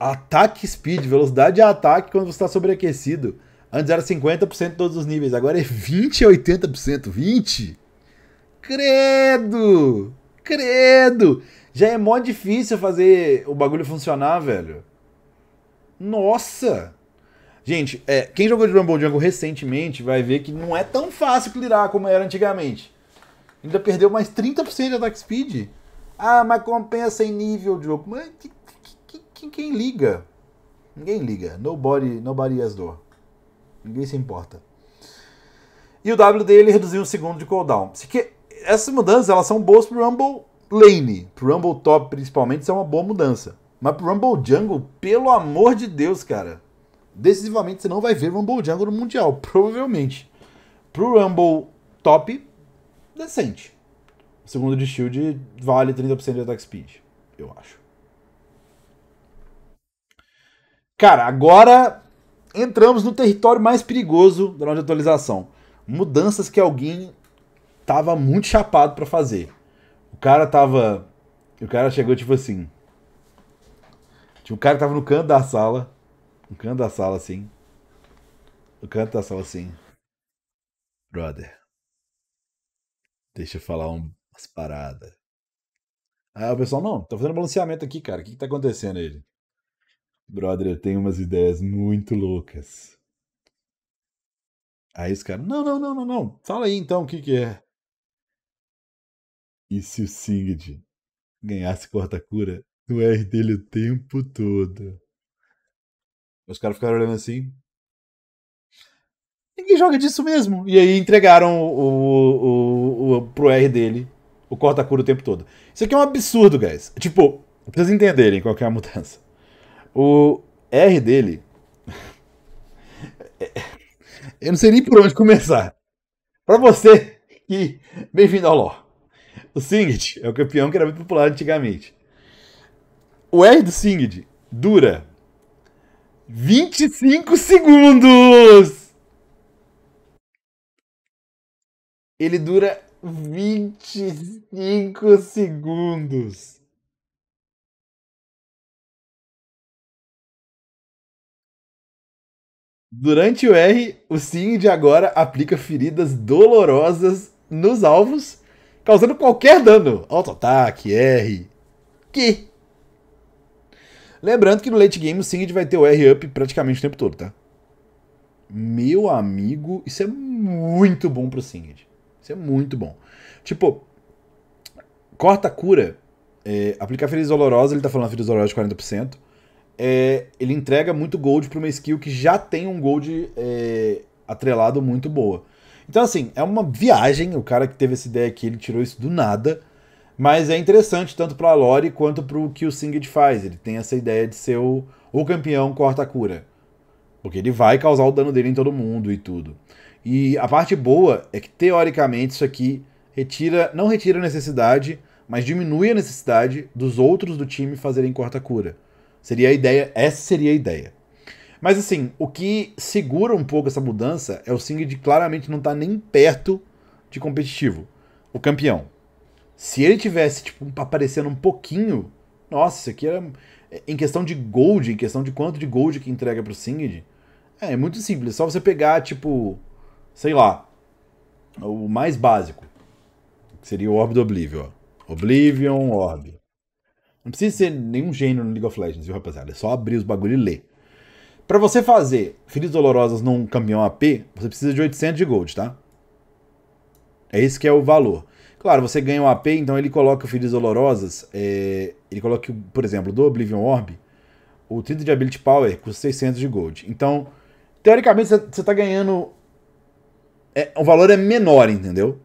Ataque speed, velocidade de ataque quando você está sobreaquecido. Antes era 50% de todos os níveis, agora é 20 a 80%. 20? Credo! Credo! Já é mó difícil fazer o bagulho funcionar, velho. Nossa! Gente, é, quem jogou de Rumble Jungle recentemente vai ver que não é tão fácil clearar como era antigamente. Ainda perdeu mais 30% de Ataque speed. Ah, mas compensa em nível, jogo. Mas que quem liga? Ninguém liga. Nobody, nobody has door. Ninguém se importa. E o W dele reduziu um segundo de cooldown. Que essas mudanças elas são boas pro Rumble Lane. Pro Rumble Top, principalmente, isso é uma boa mudança. Mas pro Rumble Jungle, pelo amor de Deus, cara. Decisivamente você não vai ver Rumble Jungle no Mundial, provavelmente. Pro Rumble Top, decente. O segundo de shield vale 30% de attack speed, eu acho. Cara, agora entramos no território mais perigoso da nossa atualização. Mudanças que alguém tava muito chapado para fazer. O cara tava. O cara chegou tipo assim. Tinha um cara que tava no canto da sala. No canto da sala, assim. No canto da sala, assim. Brother. Deixa eu falar umas paradas. Aí o pessoal, não, tá fazendo balanceamento aqui, cara. O que, que tá acontecendo aí? Brother, eu tenho umas ideias muito loucas. Aí os caras, não, não, não, não, não. Fala aí então o que, que é. E se o Singed ganhasse corta-cura no R dele o tempo todo? Os caras ficaram olhando assim. Ninguém joga disso mesmo. E aí entregaram o, o, o, o pro R dele o corta-cura o tempo todo. Isso aqui é um absurdo, guys. Tipo, pra vocês entenderem qual que é a mudança. O R dele. Eu não sei nem por onde começar. Para você que. Bem-vindo ao LOL. O Singed é o campeão que era muito popular antigamente. O R do Singed dura 25 segundos! Ele dura 25 segundos. Durante o R, o Cindy agora aplica feridas dolorosas nos alvos, causando qualquer dano. Auto-ataque, R. Que? Lembrando que no late game o Singed vai ter o R up praticamente o tempo todo, tá? Meu amigo, isso é muito bom pro Singed. Isso é muito bom. Tipo, corta a cura, é, aplicar feridas dolorosas, ele tá falando feridas dolorosas de 40% é, ele entrega muito gold para uma skill que já tem um gold é, atrelado muito boa. Então, assim, é uma viagem. O cara que teve essa ideia aqui, ele tirou isso do nada. Mas é interessante tanto para a lore quanto para o que o Singed faz. Ele tem essa ideia de ser o, o campeão corta-cura. Porque ele vai causar o dano dele em todo mundo e tudo. E a parte boa é que, teoricamente, isso aqui retira, não retira a necessidade, mas diminui a necessidade dos outros do time fazerem corta-cura. Seria a ideia, essa seria a ideia. Mas assim, o que segura um pouco essa mudança é o Singed claramente não está tá nem perto de competitivo, o campeão. Se ele tivesse tipo aparecendo um pouquinho, nossa, isso aqui era em questão de gold, em questão de quanto de gold que entrega pro Singed, é, é muito simples, só você pegar tipo, sei lá, o mais básico, que seria o Orb do Oblivion, ó. Oblivion Orb. Não precisa ser nenhum gênio no League of Legends, viu, rapaziada? É só abrir os bagulho e ler. Para você fazer Filhos Dolorosas num campeão AP, você precisa de 800 de gold, tá? É esse que é o valor. Claro, você ganha o um AP, então ele coloca o Filhos Dolorosas, é... ele coloca, por exemplo, do Oblivion Orb, o 30 de Ability Power custa 600 de gold. Então, teoricamente, você tá ganhando... É, o valor é menor, entendeu?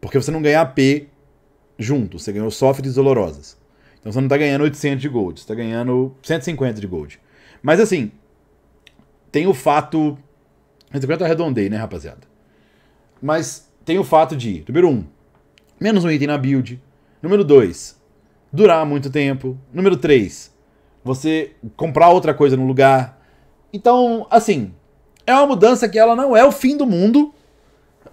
Porque você não ganha AP junto, você ganhou só Filhos Dolorosas. Então você não tá ganhando 800 de gold, você tá ganhando 150 de gold. Mas assim, tem o fato. 150 eu arredondei, né, rapaziada? Mas tem o fato de, número 1, um, menos um item na build. Número 2, durar muito tempo. Número 3, você comprar outra coisa no lugar. Então, assim, é uma mudança que ela não é o fim do mundo,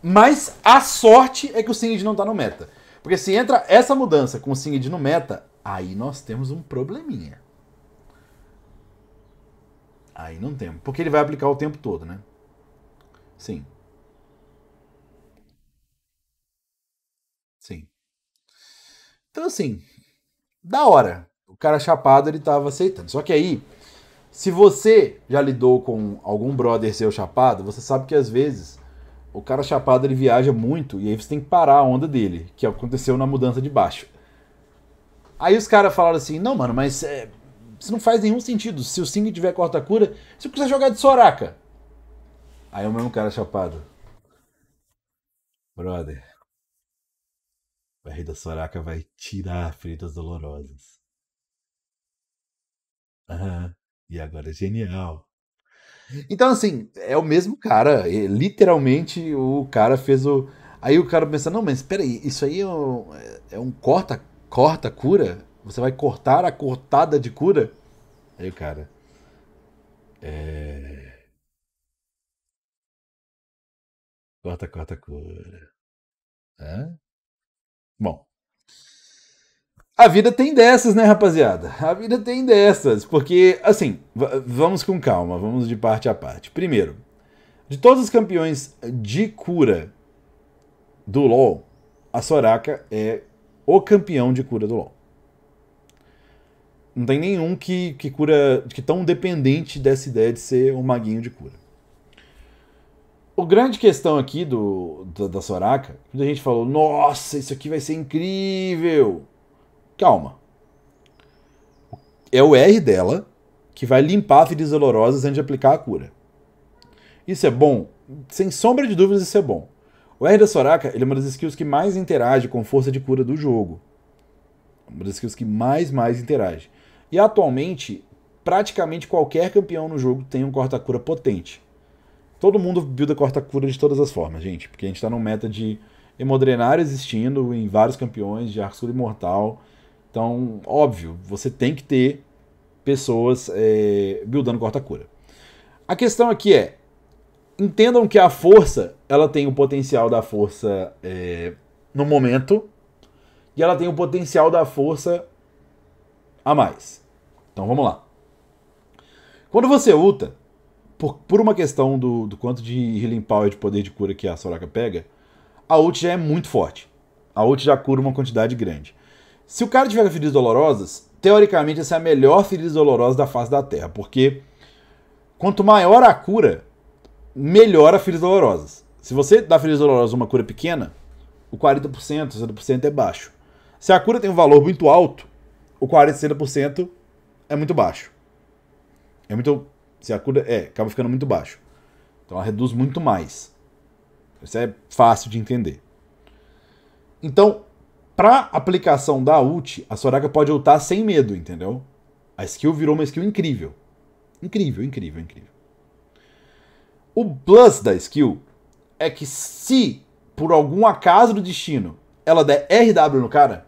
mas a sorte é que o Singed não tá no meta. Porque se entra essa mudança com o Singed no meta, aí nós temos um probleminha. Aí não temos. Porque ele vai aplicar o tempo todo, né? Sim. Sim. Então, assim, da hora. O cara chapado, ele tava aceitando. Só que aí, se você já lidou com algum brother seu chapado, você sabe que às vezes o cara chapado ele viaja muito e aí você tem que parar a onda dele, que aconteceu na mudança de baixo. Aí os caras falaram assim: não, mano, mas é, isso não faz nenhum sentido. Se o Sing tiver corta-cura, você precisa jogar de Soraka. Aí o mesmo cara chapado. Brother. O rei da Soraka vai tirar feridas dolorosas. Aham. E agora é genial. Então, assim, é o mesmo cara. Literalmente, o cara fez o. Aí o cara pensa: não, mas peraí, isso aí é um, é, é um corta corta a cura? Você vai cortar a cortada de cura? Aí o cara. É. Corta, corta, cura. Hã? Bom. A vida tem dessas, né, rapaziada? A vida tem dessas, porque, assim, vamos com calma, vamos de parte a parte. Primeiro, de todos os campeões de cura do LoL, a Soraka é o campeão de cura do LoL. Não tem nenhum que, que cura, que tão dependente dessa ideia de ser um maguinho de cura. O grande questão aqui do, da, da Soraka, quando a gente falou, nossa, isso aqui vai ser incrível. Calma. É o R dela que vai limpar feridas dolorosas antes de aplicar a cura. Isso é bom? Sem sombra de dúvidas, isso é bom. O R da Soraka ele é uma das skills que mais interage com força de cura do jogo. Uma das skills que mais, mais interage. E atualmente, praticamente qualquer campeão no jogo tem um corta-cura potente. Todo mundo builda corta-cura de todas as formas, gente. Porque a gente está num meta de Hemodrenar existindo em vários campeões de Arcura Imortal. Então, óbvio, você tem que ter pessoas é, buildando corta-cura. A questão aqui é, entendam que a força, ela tem o potencial da força é, no momento e ela tem o potencial da força a mais. Então vamos lá. Quando você luta, por, por uma questão do, do quanto de healing power de poder de cura que a Soraka pega, a ult já é muito forte. A ult já cura uma quantidade grande. Se o cara tiver feridas dolorosas, teoricamente essa é a melhor ferida dolorosa da face da Terra, porque quanto maior a cura, melhora filhas dolorosas. Se você dá filhas dolorosas uma cura pequena, o 40%, 60% é baixo. Se a cura tem um valor muito alto, o 40%, 60% é muito baixo. É muito. Se a cura. É, acaba ficando muito baixo. Então ela reduz muito mais. Isso é fácil de entender. Então, para aplicação da ult, a Soraka pode ultar sem medo, entendeu? A skill virou uma skill incrível. Incrível, incrível, incrível. O plus da skill é que se, por algum acaso do destino, ela der RW no cara,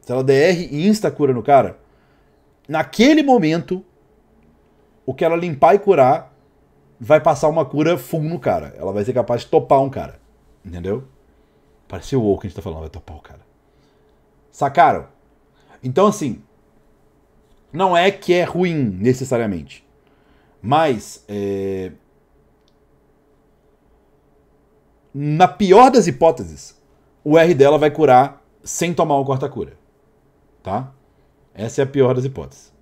se ela der R e insta cura no cara, naquele momento, o que ela limpar e curar vai passar uma cura full no cara. Ela vai ser capaz de topar um cara. Entendeu? Parecia o WoW que a gente tá falando, vai topar o cara. Sacaram? Então, assim, não é que é ruim necessariamente, mas é, na pior das hipóteses, o R dela vai curar sem tomar o corta-cura. Tá? Essa é a pior das hipóteses.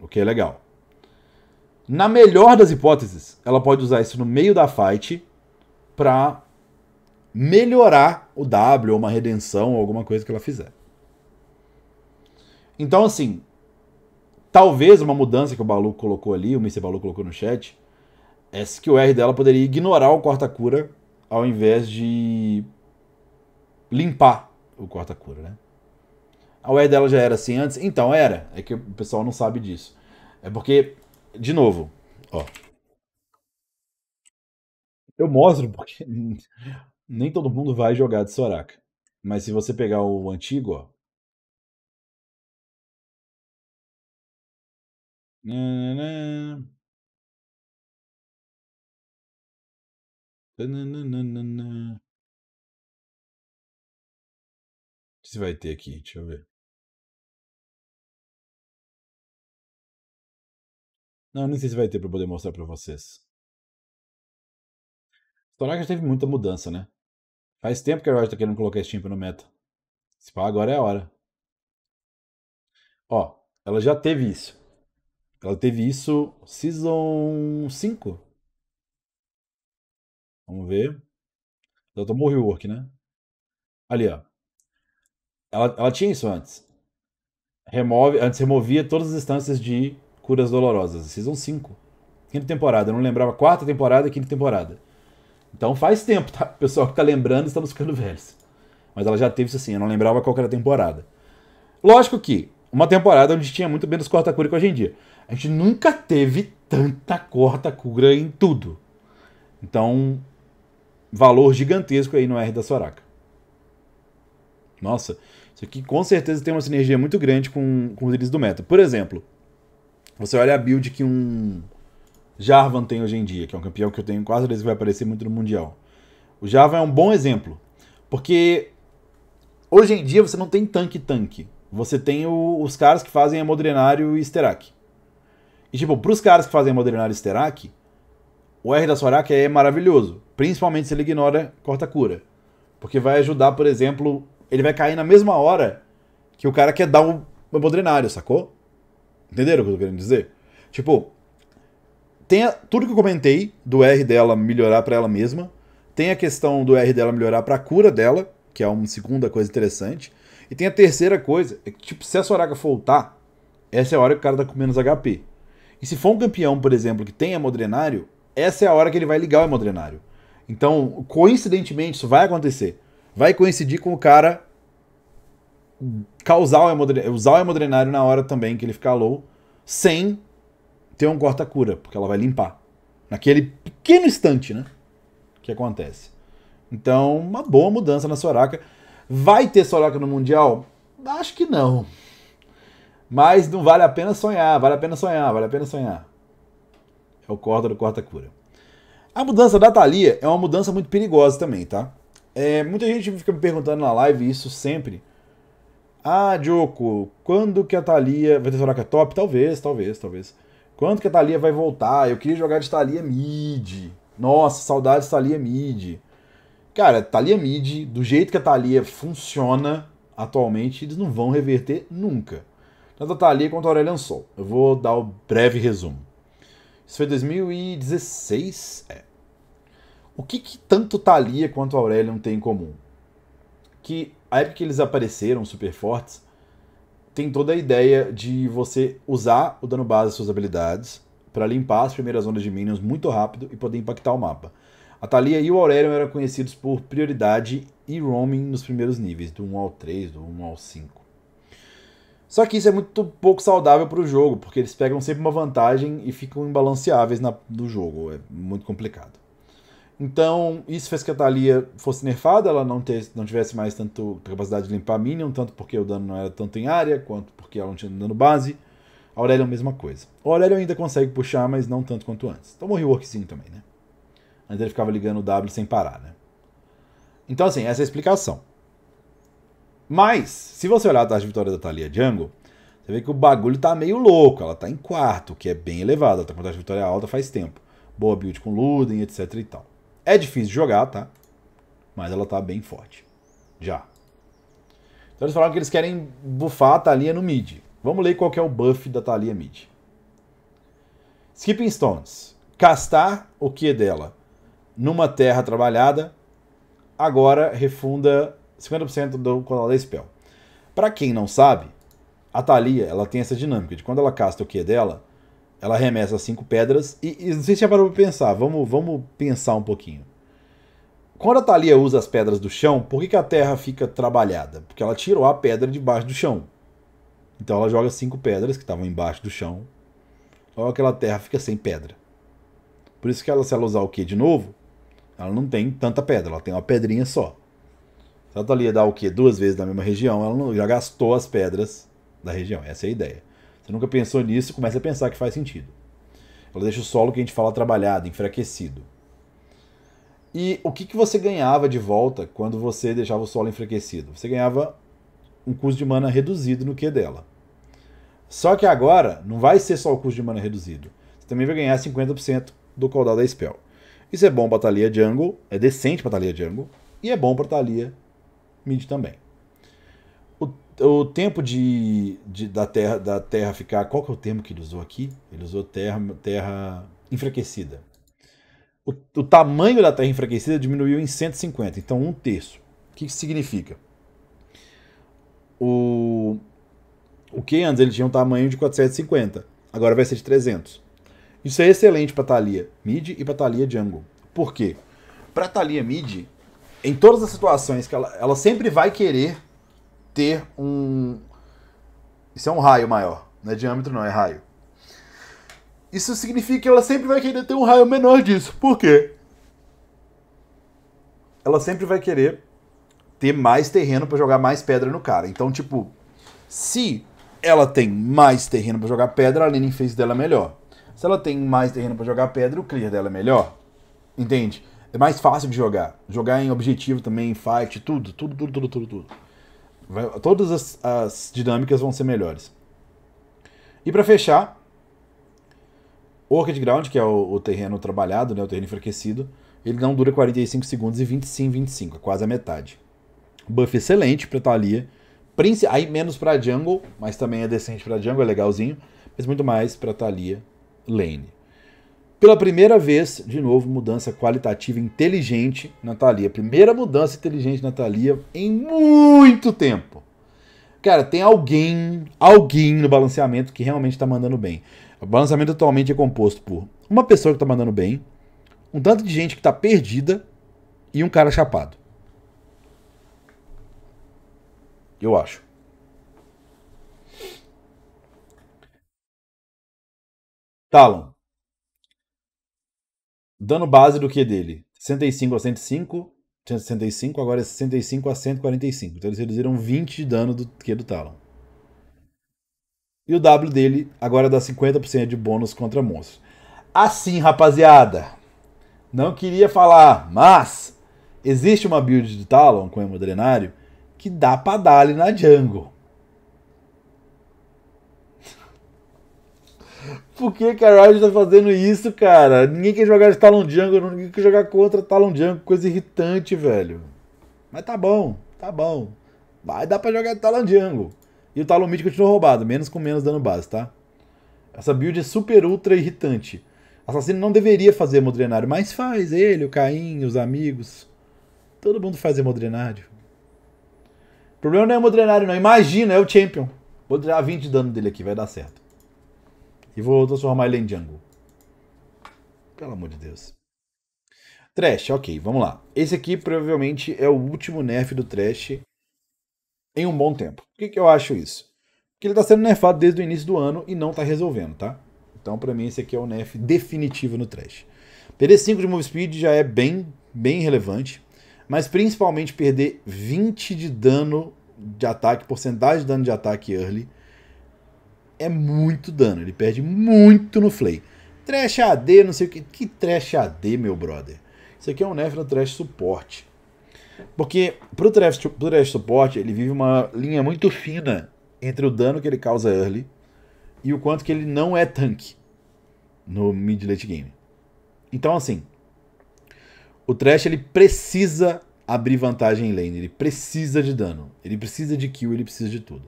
O que é legal. Na melhor das hipóteses, ela pode usar isso no meio da fight pra melhorar o W ou uma redenção ou alguma coisa que ela fizer. Então, assim, talvez uma mudança que o Balu colocou ali, o Mr. Balu colocou no chat, é que o R dela poderia ignorar o corta-cura ao invés de limpar o corta-cura, né? A UE dela já era assim antes? Então, era. É que o pessoal não sabe disso. É porque, de novo, ó. Eu mostro porque nem todo mundo vai jogar de Soraka. Mas se você pegar o antigo, ó. Nanana. Tananana. O que você vai ter aqui? Deixa eu ver. Não, nem sei se vai ter para poder mostrar para vocês. já teve muita mudança, né? Faz tempo que a Riot tá querendo colocar esse time no meta. Se pá, agora é a hora. Ó, ela já teve isso. Ela teve isso Season 5. Vamos ver. Ela então, tomou rework, né? Ali, ó. Ela, ela tinha isso antes. Remove, antes removia todas as instâncias de curas dolorosas. Season 5. Quinta temporada. Eu não lembrava. Quarta temporada quinta temporada. Então faz tempo, tá? Pessoal que tá lembrando, estamos ficando velhos. Mas ela já teve isso assim. Eu não lembrava qual era a temporada. Lógico que uma temporada onde tinha muito menos corta-cura que hoje em dia. A gente nunca teve tanta corta-cura em tudo. Então, valor gigantesco aí no R da Soraka. Nossa, isso aqui com certeza tem uma sinergia muito grande com, com os líderes do meta. Por exemplo, você olha a build que um Jarvan tem hoje em dia, que é um campeão que eu tenho quase certeza que vai aparecer muito no Mundial. O Jarvan é um bom exemplo, porque hoje em dia você não tem tanque-tanque. Você tem o, os caras que fazem Amodrenário e Sterak. E tipo, pros caras que fazem Amodrenário e Sterak, o R da Soraka é maravilhoso, principalmente se ele ignora corta-cura. Porque vai ajudar, por exemplo, ele vai cair na mesma hora que o cara quer dar um hemodrenário, sacou? Entenderam o que eu tô querendo dizer? Tipo, tem a, tudo que eu comentei do R dela melhorar para ela mesma, tem a questão do R dela melhorar para a cura dela, que é uma segunda coisa interessante, e tem a terceira coisa, é que tipo, se a Soraka voltar, essa é a hora que o cara tá com menos HP. E se for um campeão, por exemplo, que tem hemodrenário, essa é a hora que ele vai ligar o hemodrenário. Então, coincidentemente, isso vai acontecer. Vai coincidir com o cara causar o hemodrenário, usar o hemodrenário na hora também que ele ficar low, sem ter um corta-cura, porque ela vai limpar. Naquele pequeno instante, né? Que acontece. Então, uma boa mudança na Soraka. Vai ter Soraka no Mundial? Acho que não. Mas não vale a pena sonhar, vale a pena sonhar, vale a pena sonhar. É o Corda do corta Cura. A mudança da Thalia é uma mudança muito perigosa também, tá? É, muita gente fica me perguntando na live isso sempre. Ah, Joko, quando que a Thalia vai ter Soraka top? Talvez, talvez, talvez. Quando que a Thalia vai voltar? Eu queria jogar de Thalia mid. Nossa, saudades Thalia mid. Cara, Thalia mid, do jeito que a Thalia funciona atualmente, eles não vão reverter nunca. Tanto a Thalia quanto a Aurelion Sol. Eu vou dar o um breve resumo. Isso foi 2016? É. O que, que tanto Thalia quanto Aurelion têm em comum? Que a época que eles apareceram super fortes, tem toda a ideia de você usar o dano base das suas habilidades para limpar as primeiras zonas de minions muito rápido e poder impactar o mapa. A Thalia e o Aurelion eram conhecidos por prioridade e roaming nos primeiros níveis, do 1 ao 3, do 1 ao 5. Só que isso é muito pouco saudável para o jogo, porque eles pegam sempre uma vantagem e ficam imbalanceáveis na, do jogo. É muito complicado. Então, isso fez que a Thalia fosse nerfada, ela não, ter, não tivesse mais tanto capacidade de limpar Minion, tanto porque o dano não era tanto em área, quanto porque ela não tinha dano base. A Aurélia é a mesma coisa. A Aurélia ainda consegue puxar, mas não tanto quanto antes. Então morreu o também, né? Antes ele ficava ligando o W sem parar, né? Então, assim, essa é a explicação. Mas, se você olhar de vitórias da Thalia Django, você vê que o bagulho tá meio louco. Ela tá em quarto, que é bem elevado. Ela tá com a vitória alta faz tempo. Boa build com Luden, etc e tal. É difícil jogar, tá? Mas ela tá bem forte. Já. Então eles falaram que eles querem buffar a Thalia no mid. Vamos ler qual é o buff da Thalia mid. Skipping Stones. Castar o que é dela numa terra trabalhada. Agora refunda 50% do ela da spell. Para quem não sabe, a Thalia ela tem essa dinâmica de quando ela casta o Q dela, ela arremessa cinco pedras e, e não sei se já parou pra pensar, vamos, vamos pensar um pouquinho. Quando a Thalia usa as pedras do chão, por que, que a terra fica trabalhada? Porque ela tirou a pedra debaixo do chão. Então ela joga cinco pedras que estavam embaixo do chão. Logo aquela terra fica sem pedra. Por isso que ela, se ela usar o Q de novo, ela não tem tanta pedra, ela tem uma pedrinha só. Se ela tá ia dar o quê? Duas vezes na mesma região, ela não, já gastou as pedras da região. Essa é a ideia. Você nunca pensou nisso, começa a pensar que faz sentido. Ela deixa o solo que a gente fala trabalhado, enfraquecido. E o que, que você ganhava de volta quando você deixava o solo enfraquecido? Você ganhava um custo de mana reduzido no que dela. Só que agora não vai ser só o custo de mana reduzido. Você também vai ganhar 50% do cooldown da spell. Isso é bom para a Jungle, é decente para a Jungle e é bom para a mide também. O, o tempo de, de, da, terra, da Terra ficar. Qual que é o termo que ele usou aqui? Ele usou terra, terra enfraquecida. O, o tamanho da Terra enfraquecida diminuiu em 150, então um terço. O que isso significa? O, o que antes ele tinha um tamanho de 450, agora vai ser de 300. Isso é excelente para Thalia Mid e para Thalia Jungle. Por quê? Para Thalia Mid, em todas as situações que ela, ela sempre vai querer ter um. Isso é um raio maior. Não é diâmetro, não, é raio. Isso significa que ela sempre vai querer ter um raio menor disso. Por quê? Ela sempre vai querer ter mais terreno para jogar mais pedra no cara. Então, tipo, se ela tem mais terreno para jogar pedra, a lane face dela é melhor. Se ela tem mais terreno para jogar pedra, o clear dela é melhor. Entende? É mais fácil de jogar. Jogar em objetivo também, em fight, tudo, tudo, tudo, tudo, tudo, tudo. Vai, todas as, as dinâmicas vão ser melhores. E para fechar, Orchid Ground, que é o, o, terreno trabalhado, né, o terreno enfraquecido, ele não dura 45 segundos e 25 25, é quase a metade. Buff excelente pra Thalia. Prince, aí menos pra Jungle, mas também é decente pra Jungle, é legalzinho. Mas muito mais pra Thalia Lane. Pela primeira vez, de novo, mudança qualitativa inteligente Natalia. Primeira mudança inteligente Natalia, em muito tempo. Cara, tem alguém, alguém no balanceamento que realmente está mandando bem. O balanceamento atualmente é composto por uma pessoa que está mandando bem, um tanto de gente que está perdida e um cara chapado. Eu acho. Talon. Dano base do que dele? 65 a 105. 165, agora é 65 a 145. Então eles reduziram 20 de dano do que do Talon. E o W dele agora dá 50% de bônus contra monstros. Assim, rapaziada. Não queria falar, mas existe uma build de Talon com hemodrenário que dá pra dar ali na jungle. Por que, que a Riot tá fazendo isso, cara? Ninguém quer jogar de Talon Jungle, ninguém quer jogar contra Talon Jungle, coisa irritante, velho. Mas tá bom, tá bom. Vai dar pra jogar de Talon Jungle. E o Talon Mid continua roubado, menos com menos dano base, tá? Essa build é super ultra irritante. Assassino não deveria fazer Modrenário, mas faz ele, o Caim, os amigos. Todo mundo faz Modrenário. O problema não é Modrenário, não. Imagina, é o Champion. Vou tirar 20 de dano dele aqui, vai dar certo. E vou transformar ele em Django. Pelo amor de Deus. Trash, ok, vamos lá. Esse aqui provavelmente é o último nerf do Trash em um bom tempo. Por que, que eu acho isso? Porque ele está sendo nerfado desde o início do ano e não está resolvendo, tá? Então, para mim, esse aqui é o nerf definitivo no Trash. Perder 5 de move speed já é bem, bem relevante, mas principalmente perder 20 de dano de ataque, porcentagem de dano de ataque early, é muito dano. Ele perde muito no flay. Trash AD, não sei o que. Que trash AD, meu brother? Isso aqui é um nerf no trash suporte. Porque pro trash, pro trash suporte, ele vive uma linha muito fina entre o dano que ele causa early e o quanto que ele não é tanque no mid late game. Então, assim, o trash ele precisa abrir vantagem em lane, ele precisa de dano, ele precisa de kill, ele precisa de tudo.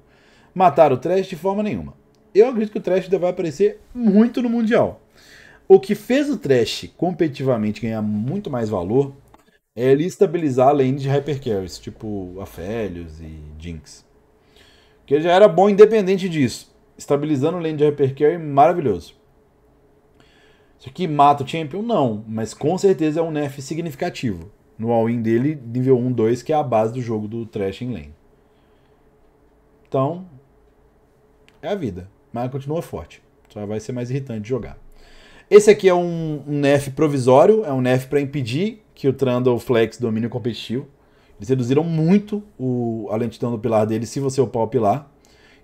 Matar o trash de forma nenhuma eu acredito que o Trash ainda vai aparecer muito no Mundial. O que fez o Trash competitivamente ganhar muito mais valor é ele estabilizar a lane de Hypercarries, tipo Aphelios e Jinx. Que ele já era bom independente disso. Estabilizando a lane de Hypercarry, maravilhoso. Isso aqui mata o Champion? Não, mas com certeza é um nerf significativo. No all-in dele, nível 1, 2, que é a base do jogo do Trash em lane. Então, é a vida mas continua forte. Só vai ser mais irritante de jogar. Esse aqui é um, um nerf provisório, é um nerf para impedir que o Trundle flex domine o competitivo. Eles reduziram muito o, a lentidão do pilar dele se você upar o pilar.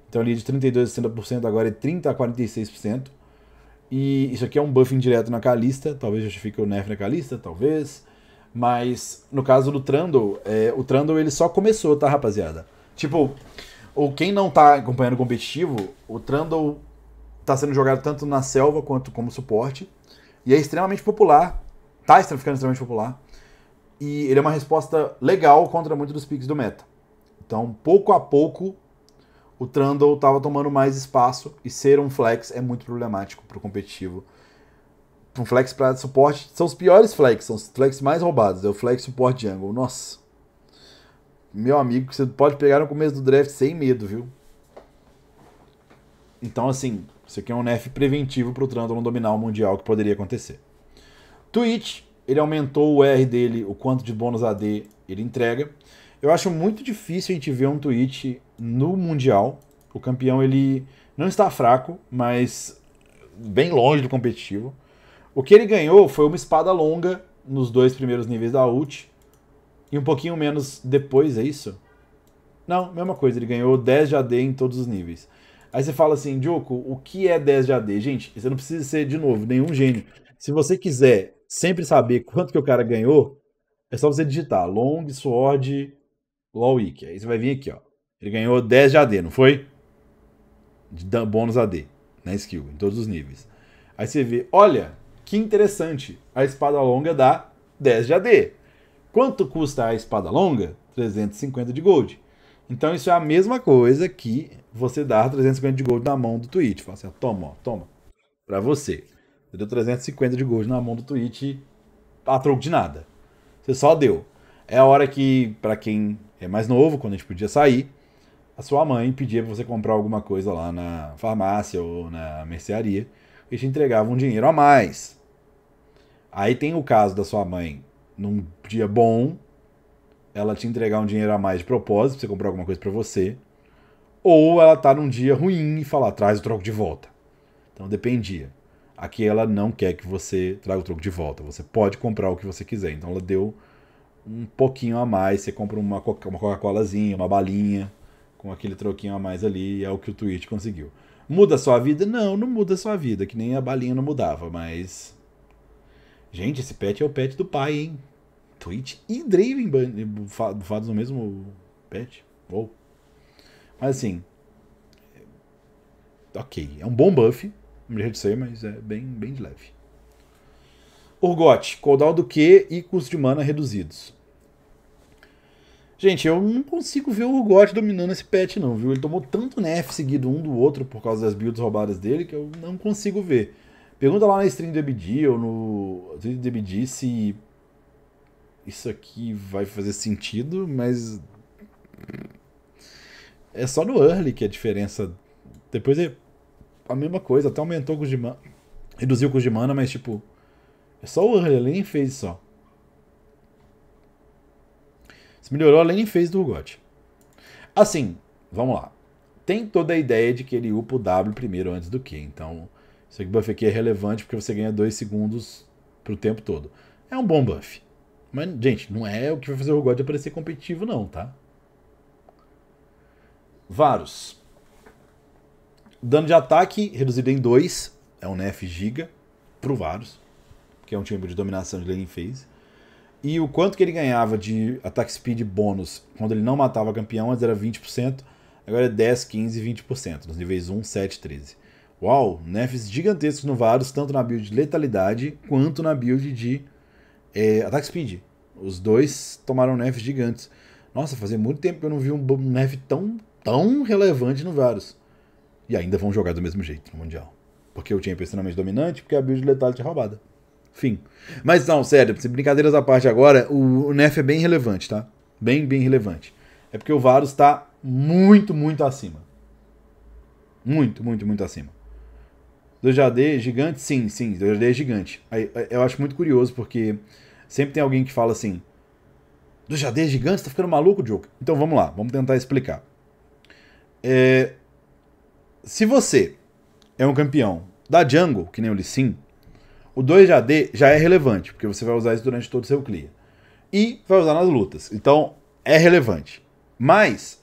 Então ali de 32 a 60% agora é 30 a 46%. E isso aqui é um buff indireto na Kalista, talvez justifique o nerf na Kalista, talvez. Mas no caso do Trundle, é, o Trundle ele só começou, tá rapaziada? Tipo, ou quem não está acompanhando o competitivo, o Trundle está sendo jogado tanto na selva quanto como suporte. E é extremamente popular. Tá ficando extremamente popular. E ele é uma resposta legal contra muito dos picks do meta. Então, pouco a pouco, o Trundle estava tomando mais espaço. E ser um flex é muito problemático para o competitivo. Um flex para suporte. São os piores flex, são os flex mais roubados. É o flex suporte jungle. Nossa. Meu amigo, você pode pegar no começo do draft sem medo, viu? Então, assim, isso aqui é um nef preventivo para o não dominar o Mundial, que poderia acontecer. Twitch, ele aumentou o R dele, o quanto de bônus AD ele entrega. Eu acho muito difícil a gente ver um Twitch no Mundial. O campeão, ele não está fraco, mas bem longe do competitivo. O que ele ganhou foi uma espada longa nos dois primeiros níveis da ult. E um pouquinho menos depois, é isso? Não, mesma coisa, ele ganhou 10 de AD em todos os níveis. Aí você fala assim, Joko, o que é 10 de AD? Gente, você não precisa ser, de novo, nenhum gênio. Se você quiser sempre saber quanto que o cara ganhou, é só você digitar long sword lawwick. Aí você vai vir aqui, ó. Ele ganhou 10 de AD, não foi? De bônus AD na skill, em todos os níveis. Aí você vê, olha, que interessante, a espada longa dá 10 de AD. Quanto custa a espada longa? 350 de gold. Então isso é a mesma coisa que você dar 350 de gold na mão do Twitch. Fala assim, toma, ó, toma. Pra você. Você deu 350 de gold na mão do Twitch a troco de nada. Você só deu. É a hora que, para quem é mais novo, quando a gente podia sair, a sua mãe pedia pra você comprar alguma coisa lá na farmácia ou na mercearia e te entregava um dinheiro a mais. Aí tem o caso da sua mãe num dia bom, ela te entregar um dinheiro a mais de propósito, pra você comprar alguma coisa para você, ou ela tá num dia ruim e falar, traz o troco de volta. Então dependia. Aqui ela não quer que você traga o troco de volta. Você pode comprar o que você quiser. Então ela deu um pouquinho a mais. Você compra uma Coca-Colazinha, uma balinha, com aquele troquinho a mais ali. É o que o Twitch conseguiu. Muda a sua vida? Não, não muda a sua vida, que nem a balinha não mudava, mas Gente, esse pet é o pet do pai, hein? Twitch e Draven bufados no mesmo pet. Mas assim. É, ok. É um bom buff. Não me ser, mas é bem, bem de leve. Urgot, cooldown do Q e custo de mana reduzidos. Gente, eu não consigo ver o Urgot dominando esse pet, não, viu? Ele tomou tanto nerf seguido um do outro por causa das builds roubadas dele que eu não consigo ver. Pergunta lá na stream do EBD ou no string do EBD se isso aqui vai fazer sentido, mas. É só no early que é a diferença. Depois é a mesma coisa, até aumentou o custo de mana. Reduziu o custo de mana, mas tipo. É só o early, ele nem fez só. Se melhorou, além nem fez do Urgot. Assim, vamos lá. Tem toda a ideia de que ele upa o W primeiro antes do Q, então esse buff aqui é relevante porque você ganha 2 segundos pro tempo todo. É um bom buff. Mas, gente, não é o que vai fazer o God aparecer competitivo, não, tá? Varus. Dano de ataque reduzido em 2. É um nef giga pro Varus, que é um time de dominação de laning phase. E o quanto que ele ganhava de ataque speed bônus quando ele não matava campeão, antes era 20%, agora é 10, 15, 20%, nos níveis 1, 7, 13. Uau, nerfs gigantescos no Varus, tanto na build de letalidade quanto na build de é, eh, ataque speed. Os dois tomaram nerfs gigantes. Nossa, fazia muito tempo que eu não vi um nerf tão, tão relevante no Varus. E ainda vão jogar do mesmo jeito no Mundial. Porque eu tinha é extremamente dominante, porque a build de letalidade é roubada. Fim. Mas não, sério, brincadeiras à parte agora, o, o nerf é bem relevante, tá? Bem, bem relevante. É porque o Varus tá muito, muito acima. Muito, muito, muito acima. 2AD gigante? Sim, sim, 2AD é gigante. É, eu acho muito curioso porque sempre tem alguém que fala assim: 2AD é gigante? Você tá ficando maluco, Joker? Então vamos lá, vamos tentar explicar. É... Se você é um campeão da jungle, que nem o Lee Sin, o 2AD já é relevante, porque você vai usar isso durante todo o seu clear. E vai usar nas lutas. Então é relevante. Mas,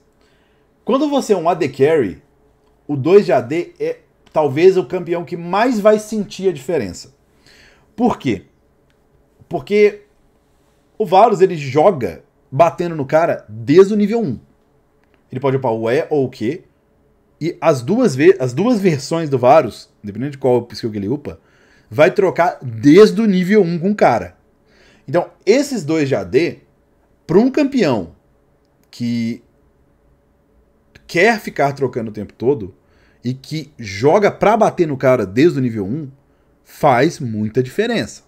quando você é um AD Carry, o 2 de AD é talvez o campeão que mais vai sentir a diferença. Por quê? Porque o Varus ele joga batendo no cara desde o nível 1. Ele pode upar o E ou o Q. E as duas, as duas versões do Varus, dependendo de qual skill que ele upa, vai trocar desde o nível 1 com o cara. Então, esses dois de AD, para um campeão que quer ficar trocando o tempo todo, e que joga pra bater no cara desde o nível 1, faz muita diferença.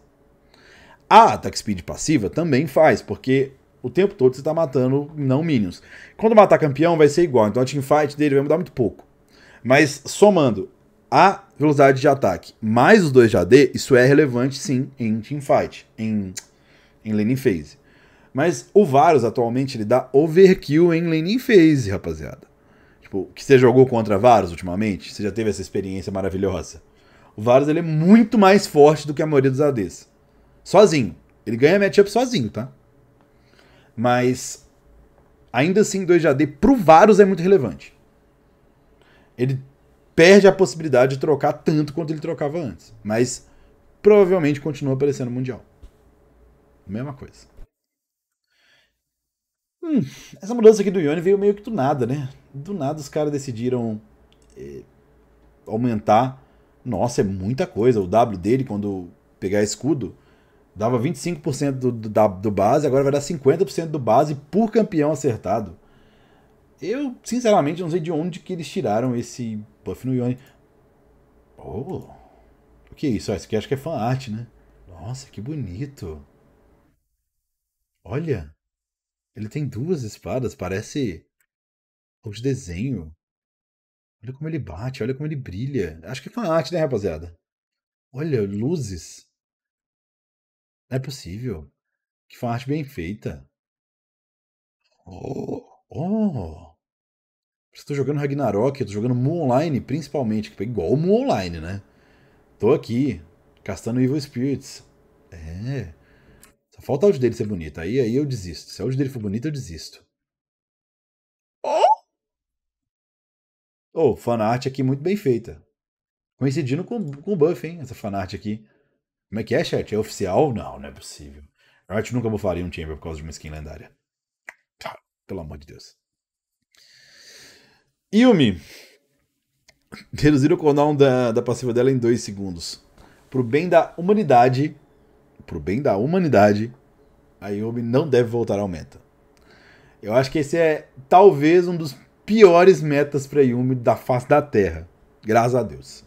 A attack speed passiva também faz, porque o tempo todo você está matando não minions. Quando matar campeão vai ser igual, então a teamfight dele vai mudar muito pouco. Mas somando a velocidade de ataque mais os dois de AD, isso é relevante sim em teamfight, em, em laning phase. Mas o Varus atualmente ele dá overkill em laning phase, rapaziada. Tipo, que você jogou contra Varus ultimamente, você já teve essa experiência maravilhosa. O Varus ele é muito mais forte do que a maioria dos ADs. Sozinho. Ele ganha matchup sozinho, tá? Mas ainda assim 2 de AD pro Varus é muito relevante. Ele perde a possibilidade de trocar tanto quanto ele trocava antes, mas provavelmente continua aparecendo no mundial. Mesma coisa. Hum, essa mudança aqui do Ione veio meio que do nada, né? Do nada os caras decidiram eh, aumentar. Nossa, é muita coisa. O W dele, quando pegar escudo, dava 25% do, do, do base, agora vai dar 50% do base por campeão acertado. Eu, sinceramente, não sei de onde que eles tiraram esse buff no Ione. Oh, o que é isso? Ah, isso aqui acho que é fan art, né? Nossa, que bonito. Olha. Ele tem duas espadas, parece os desenho. Olha como ele bate, olha como ele brilha. Acho que é fan arte, né, rapaziada? Olha, luzes. Não é possível. Que fan arte bem feita. Oh, oh. Estou jogando Ragnarok, estou jogando Mu Online, principalmente, que é igual o Moon Online, né? Tô aqui, castando Evil Spirits. É. Só falta o áudio dele ser bonito, Aí, aí eu desisto. Se o áudio dele for bonito eu desisto. Oh, Oh, fanart aqui muito bem feita. Coincidindo com, com o Buff, hein? Essa fanart aqui. Como é que é, chat? É oficial? Não, não é possível. A arte nunca bufaria um Chamber por causa de uma skin lendária. Tá, pelo amor de Deus. Yumi. reduzir o cooldown da, da passiva dela em 2 segundos. Pro bem da humanidade, pro bem da humanidade, a Yumi não deve voltar ao meta. Eu acho que esse é talvez um dos piores metas para Yumi da face da Terra. Graças a Deus.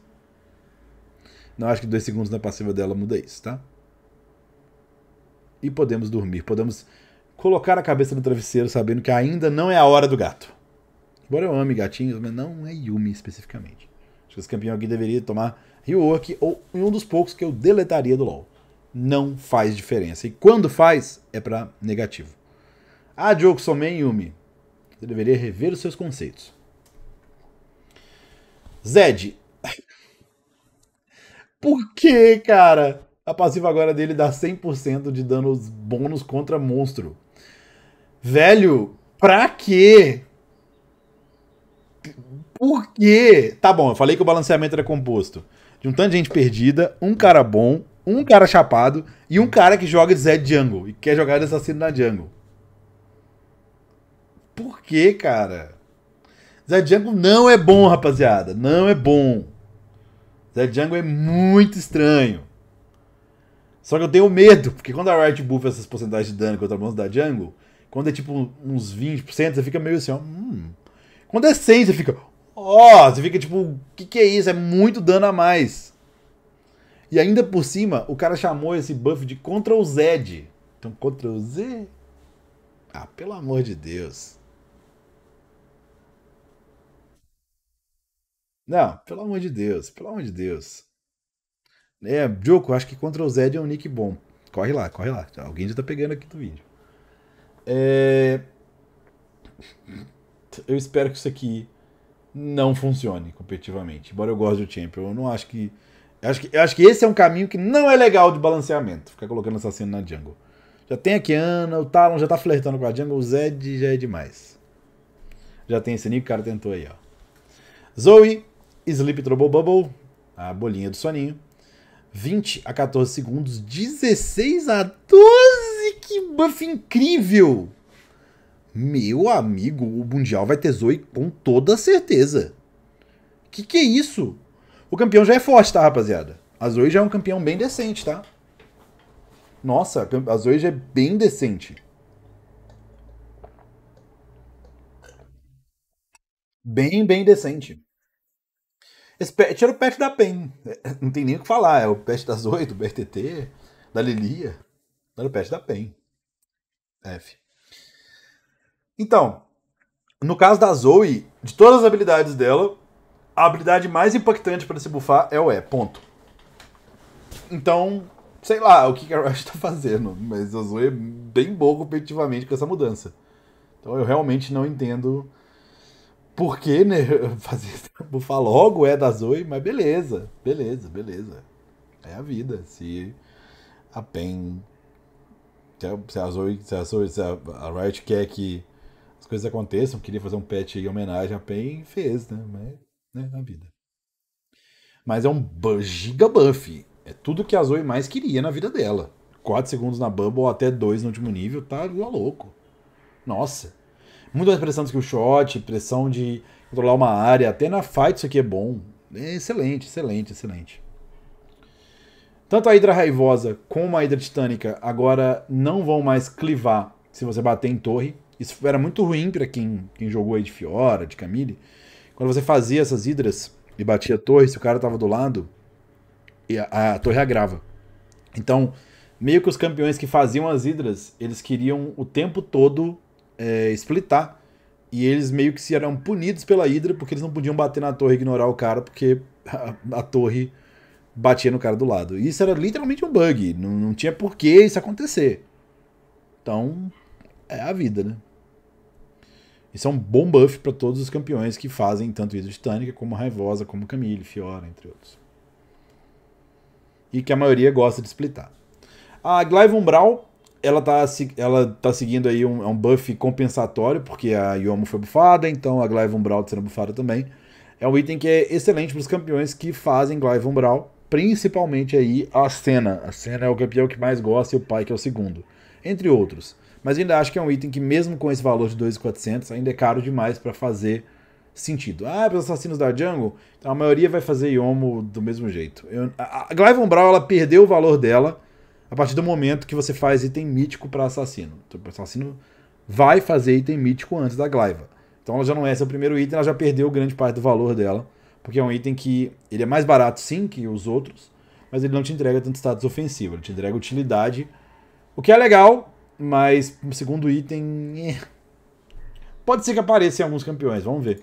Não acho que dois segundos na passiva dela muda isso, tá? E podemos dormir, podemos colocar a cabeça no travesseiro sabendo que ainda não é a hora do gato. Embora eu ame gatinhos, mas não é Yumi especificamente. Acho que esse campeão aqui deveria tomar rework ou um dos poucos que eu deletaria do LoL não faz diferença. E quando faz, é para negativo. Ah, Diogo Somen Yumi. Você deveria rever os seus conceitos. Zed. Por que, cara? A passiva agora dele dá 100% de danos bônus contra monstro. Velho, pra quê? Por quê? Tá bom, eu falei que o balanceamento era composto de um tanto de gente perdida, um cara bom, um cara chapado e um cara que joga de Zed Jungle e quer jogar de assassino na Jungle. Por que, cara? Zed Jungle não é bom, rapaziada. Não é bom. Zed Jungle é muito estranho. Só que eu tenho medo, porque quando a Riot buffa essas porcentagens de dano contra a mão da Jungle, quando é tipo uns 20%, você fica meio assim, ó. Hum. Quando é 100, você fica. Ó, oh, você fica tipo, o que, que é isso? É muito dano a mais. E ainda por cima, o cara chamou esse buff de Ctrl Z. Então, Ctrl Z. Ah, pelo amor de Deus. Não, pelo amor de Deus, pelo amor de Deus. É, Joko, acho que Ctrl Z é um nick bom. Corre lá, corre lá. Alguém já tá pegando aqui do vídeo. É... Eu espero que isso aqui não funcione competitivamente. Embora eu goste do Champion, eu não acho que eu acho, que, eu acho que esse é um caminho que não é legal de balanceamento, ficar colocando assassino na jungle. Já tem a Kiana, o Talon já tá flertando com a jungle, o Zed já é demais. Já tem esse nick, o cara tentou aí, ó. Zoe, Sleep Trouble Bubble, a bolinha do soninho. 20 a 14 segundos, 16 a 12, que buff incrível! Meu amigo, o Mundial vai ter Zoe com toda certeza. Que que é isso? O campeão já é forte, tá, rapaziada? A Zoe já é um campeão bem decente, tá? Nossa, Zoe já é bem decente. Bem, bem decente. Esse pet era o pet da PEN. É, não tem nem o que falar. É o pet das Zoe, do BRTT, da Lilia. Era o pet da PEN. F. Então, no caso da Zoe, de todas as habilidades dela, a habilidade mais impactante para se bufar é o E, ponto. Então, sei lá o que a Riot tá fazendo, mas Zoe é bem boa competitivamente com essa mudança. Então eu realmente não entendo por que, né, fazer bufar logo é da Zoe, mas beleza, beleza, beleza. É a vida, se a PEN se a Zoe, se a, Zoe, se a, Riot quer que as coisas aconteçam, queria fazer um patch em homenagem à PEN, fez, né, mas né, vida. Mas é um giga buff. É tudo que a Zoe mais queria na vida dela. 4 segundos na Bubble ou até 2 no último nível, tá louco. Nossa. Muito mais pressão do que o shot, pressão de controlar uma área. Até na fight isso aqui é bom. É excelente, excelente, excelente. Tanto a Hidra Raivosa como a Hidra Titânica agora não vão mais clivar se você bater em torre. Isso era muito ruim para quem, quem jogou aí de Fiora, de Camille. Quando você fazia essas hidras e batia a torre, se o cara tava do lado, a, a torre agrava. Então, meio que os campeões que faziam as hidras, eles queriam o tempo todo é, splitar. E eles meio que se eram punidos pela hidra, porque eles não podiam bater na torre e ignorar o cara, porque a, a torre batia no cara do lado. E isso era literalmente um bug. Não, não tinha por que isso acontecer. Então, é a vida, né? Isso é um bom buff para todos os campeões que fazem tanto Isa Titânica como Raivosa, como Camille, Fiora, entre outros. E que a maioria gosta de splitar. A Glaive Umbral, ela tá, ela tá seguindo aí um, é um buff compensatório, porque a Yomo foi bufada, então a Glaive Umbral tá sendo bufada também. É um item que é excelente para os campeões que fazem Glaive Umbral, principalmente aí a Senna. A Senna é o campeão que mais gosta e o pai que é o segundo, entre outros. Mas ainda acho que é um item que, mesmo com esse valor de 2,400, ainda é caro demais para fazer sentido. Ah, para os assassinos da Jungle, então a maioria vai fazer Yomo do mesmo jeito. Eu, a Glaive Brawl, ela perdeu o valor dela a partir do momento que você faz item mítico para assassino. Então, o assassino vai fazer item mítico antes da Glaiva. Então ela já não é seu primeiro item, ela já perdeu grande parte do valor dela. Porque é um item que ele é mais barato sim que os outros, mas ele não te entrega tanto status ofensivo, ele te entrega utilidade. O que é legal, mas segundo item. Eh. Pode ser que apareça em alguns campeões, vamos ver.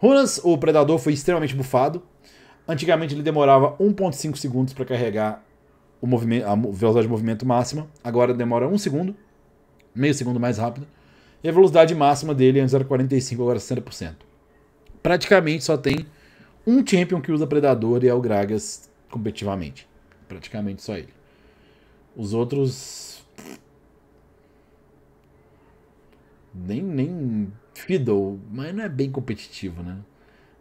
Runas, o predador, foi extremamente bufado. Antigamente ele demorava 1,5 segundos para carregar o movimento, a velocidade de movimento máxima. Agora demora 1 segundo, meio segundo mais rápido. E a velocidade máxima dele antes era 45, agora 60%. É Praticamente só tem um champion que usa predador e é o Gragas competitivamente. Praticamente só ele. Os outros. Nem, nem. Fiddle, mas não é bem competitivo, né?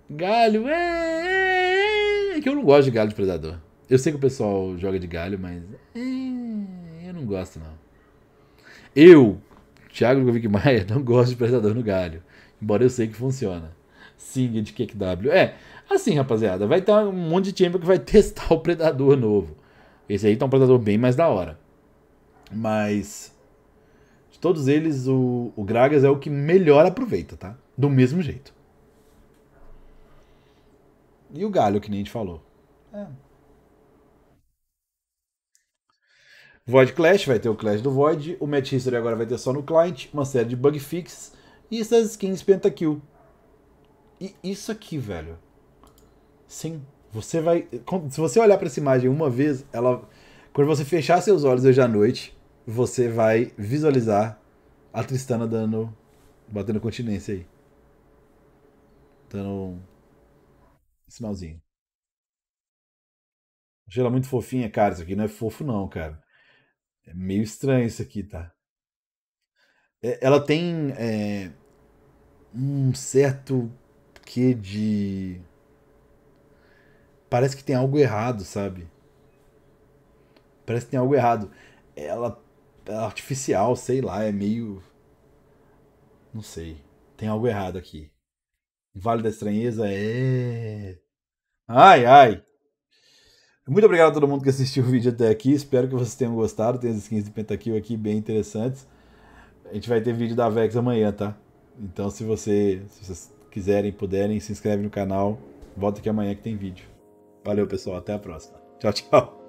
Galho, é, é, é, é, que eu não gosto de galho de predador. Eu sei que o pessoal joga de galho, mas. É, eu não gosto, não. Eu, Thiago Lugovic Maia, não gosto de predador no galho. Embora eu sei que funciona. Sing de KW. É, assim, rapaziada, vai ter um monte de time que vai testar o predador novo. Esse aí tá um processador bem mais da hora. Mas de todos eles, o, o Gragas é o que melhor aproveita, tá? Do mesmo jeito. E o galho, que nem a gente falou. É. Void Clash vai ter o Clash do Void, o Match History agora vai ter só no client, uma série de bug fixes e essas skins pentakill. E isso aqui, velho. Sim, você vai. Se você olhar para essa imagem uma vez, ela. Quando você fechar seus olhos hoje à noite, você vai visualizar a Tristana dando. batendo continência aí. Dando um sinalzinho. Achei ela muito fofinha, cara. Isso aqui não é fofo, não, cara. É meio estranho isso aqui, tá? É, ela tem. É, um certo que de parece que tem algo errado, sabe? Parece que tem algo errado. Ela é artificial, sei lá, é meio. Não sei. Tem algo errado aqui. Vale da Estranheza é. Ai, ai! Muito obrigado a todo mundo que assistiu o vídeo até aqui. Espero que vocês tenham gostado. Tem as skins de Pentakill aqui bem interessantes. A gente vai ter vídeo da Vex amanhã, tá? Então, se, você, se vocês quiserem, puderem, se inscreve no canal. Volta aqui amanhã que tem vídeo. Valeu, pessoal. Até a próxima. Tchau, tchau.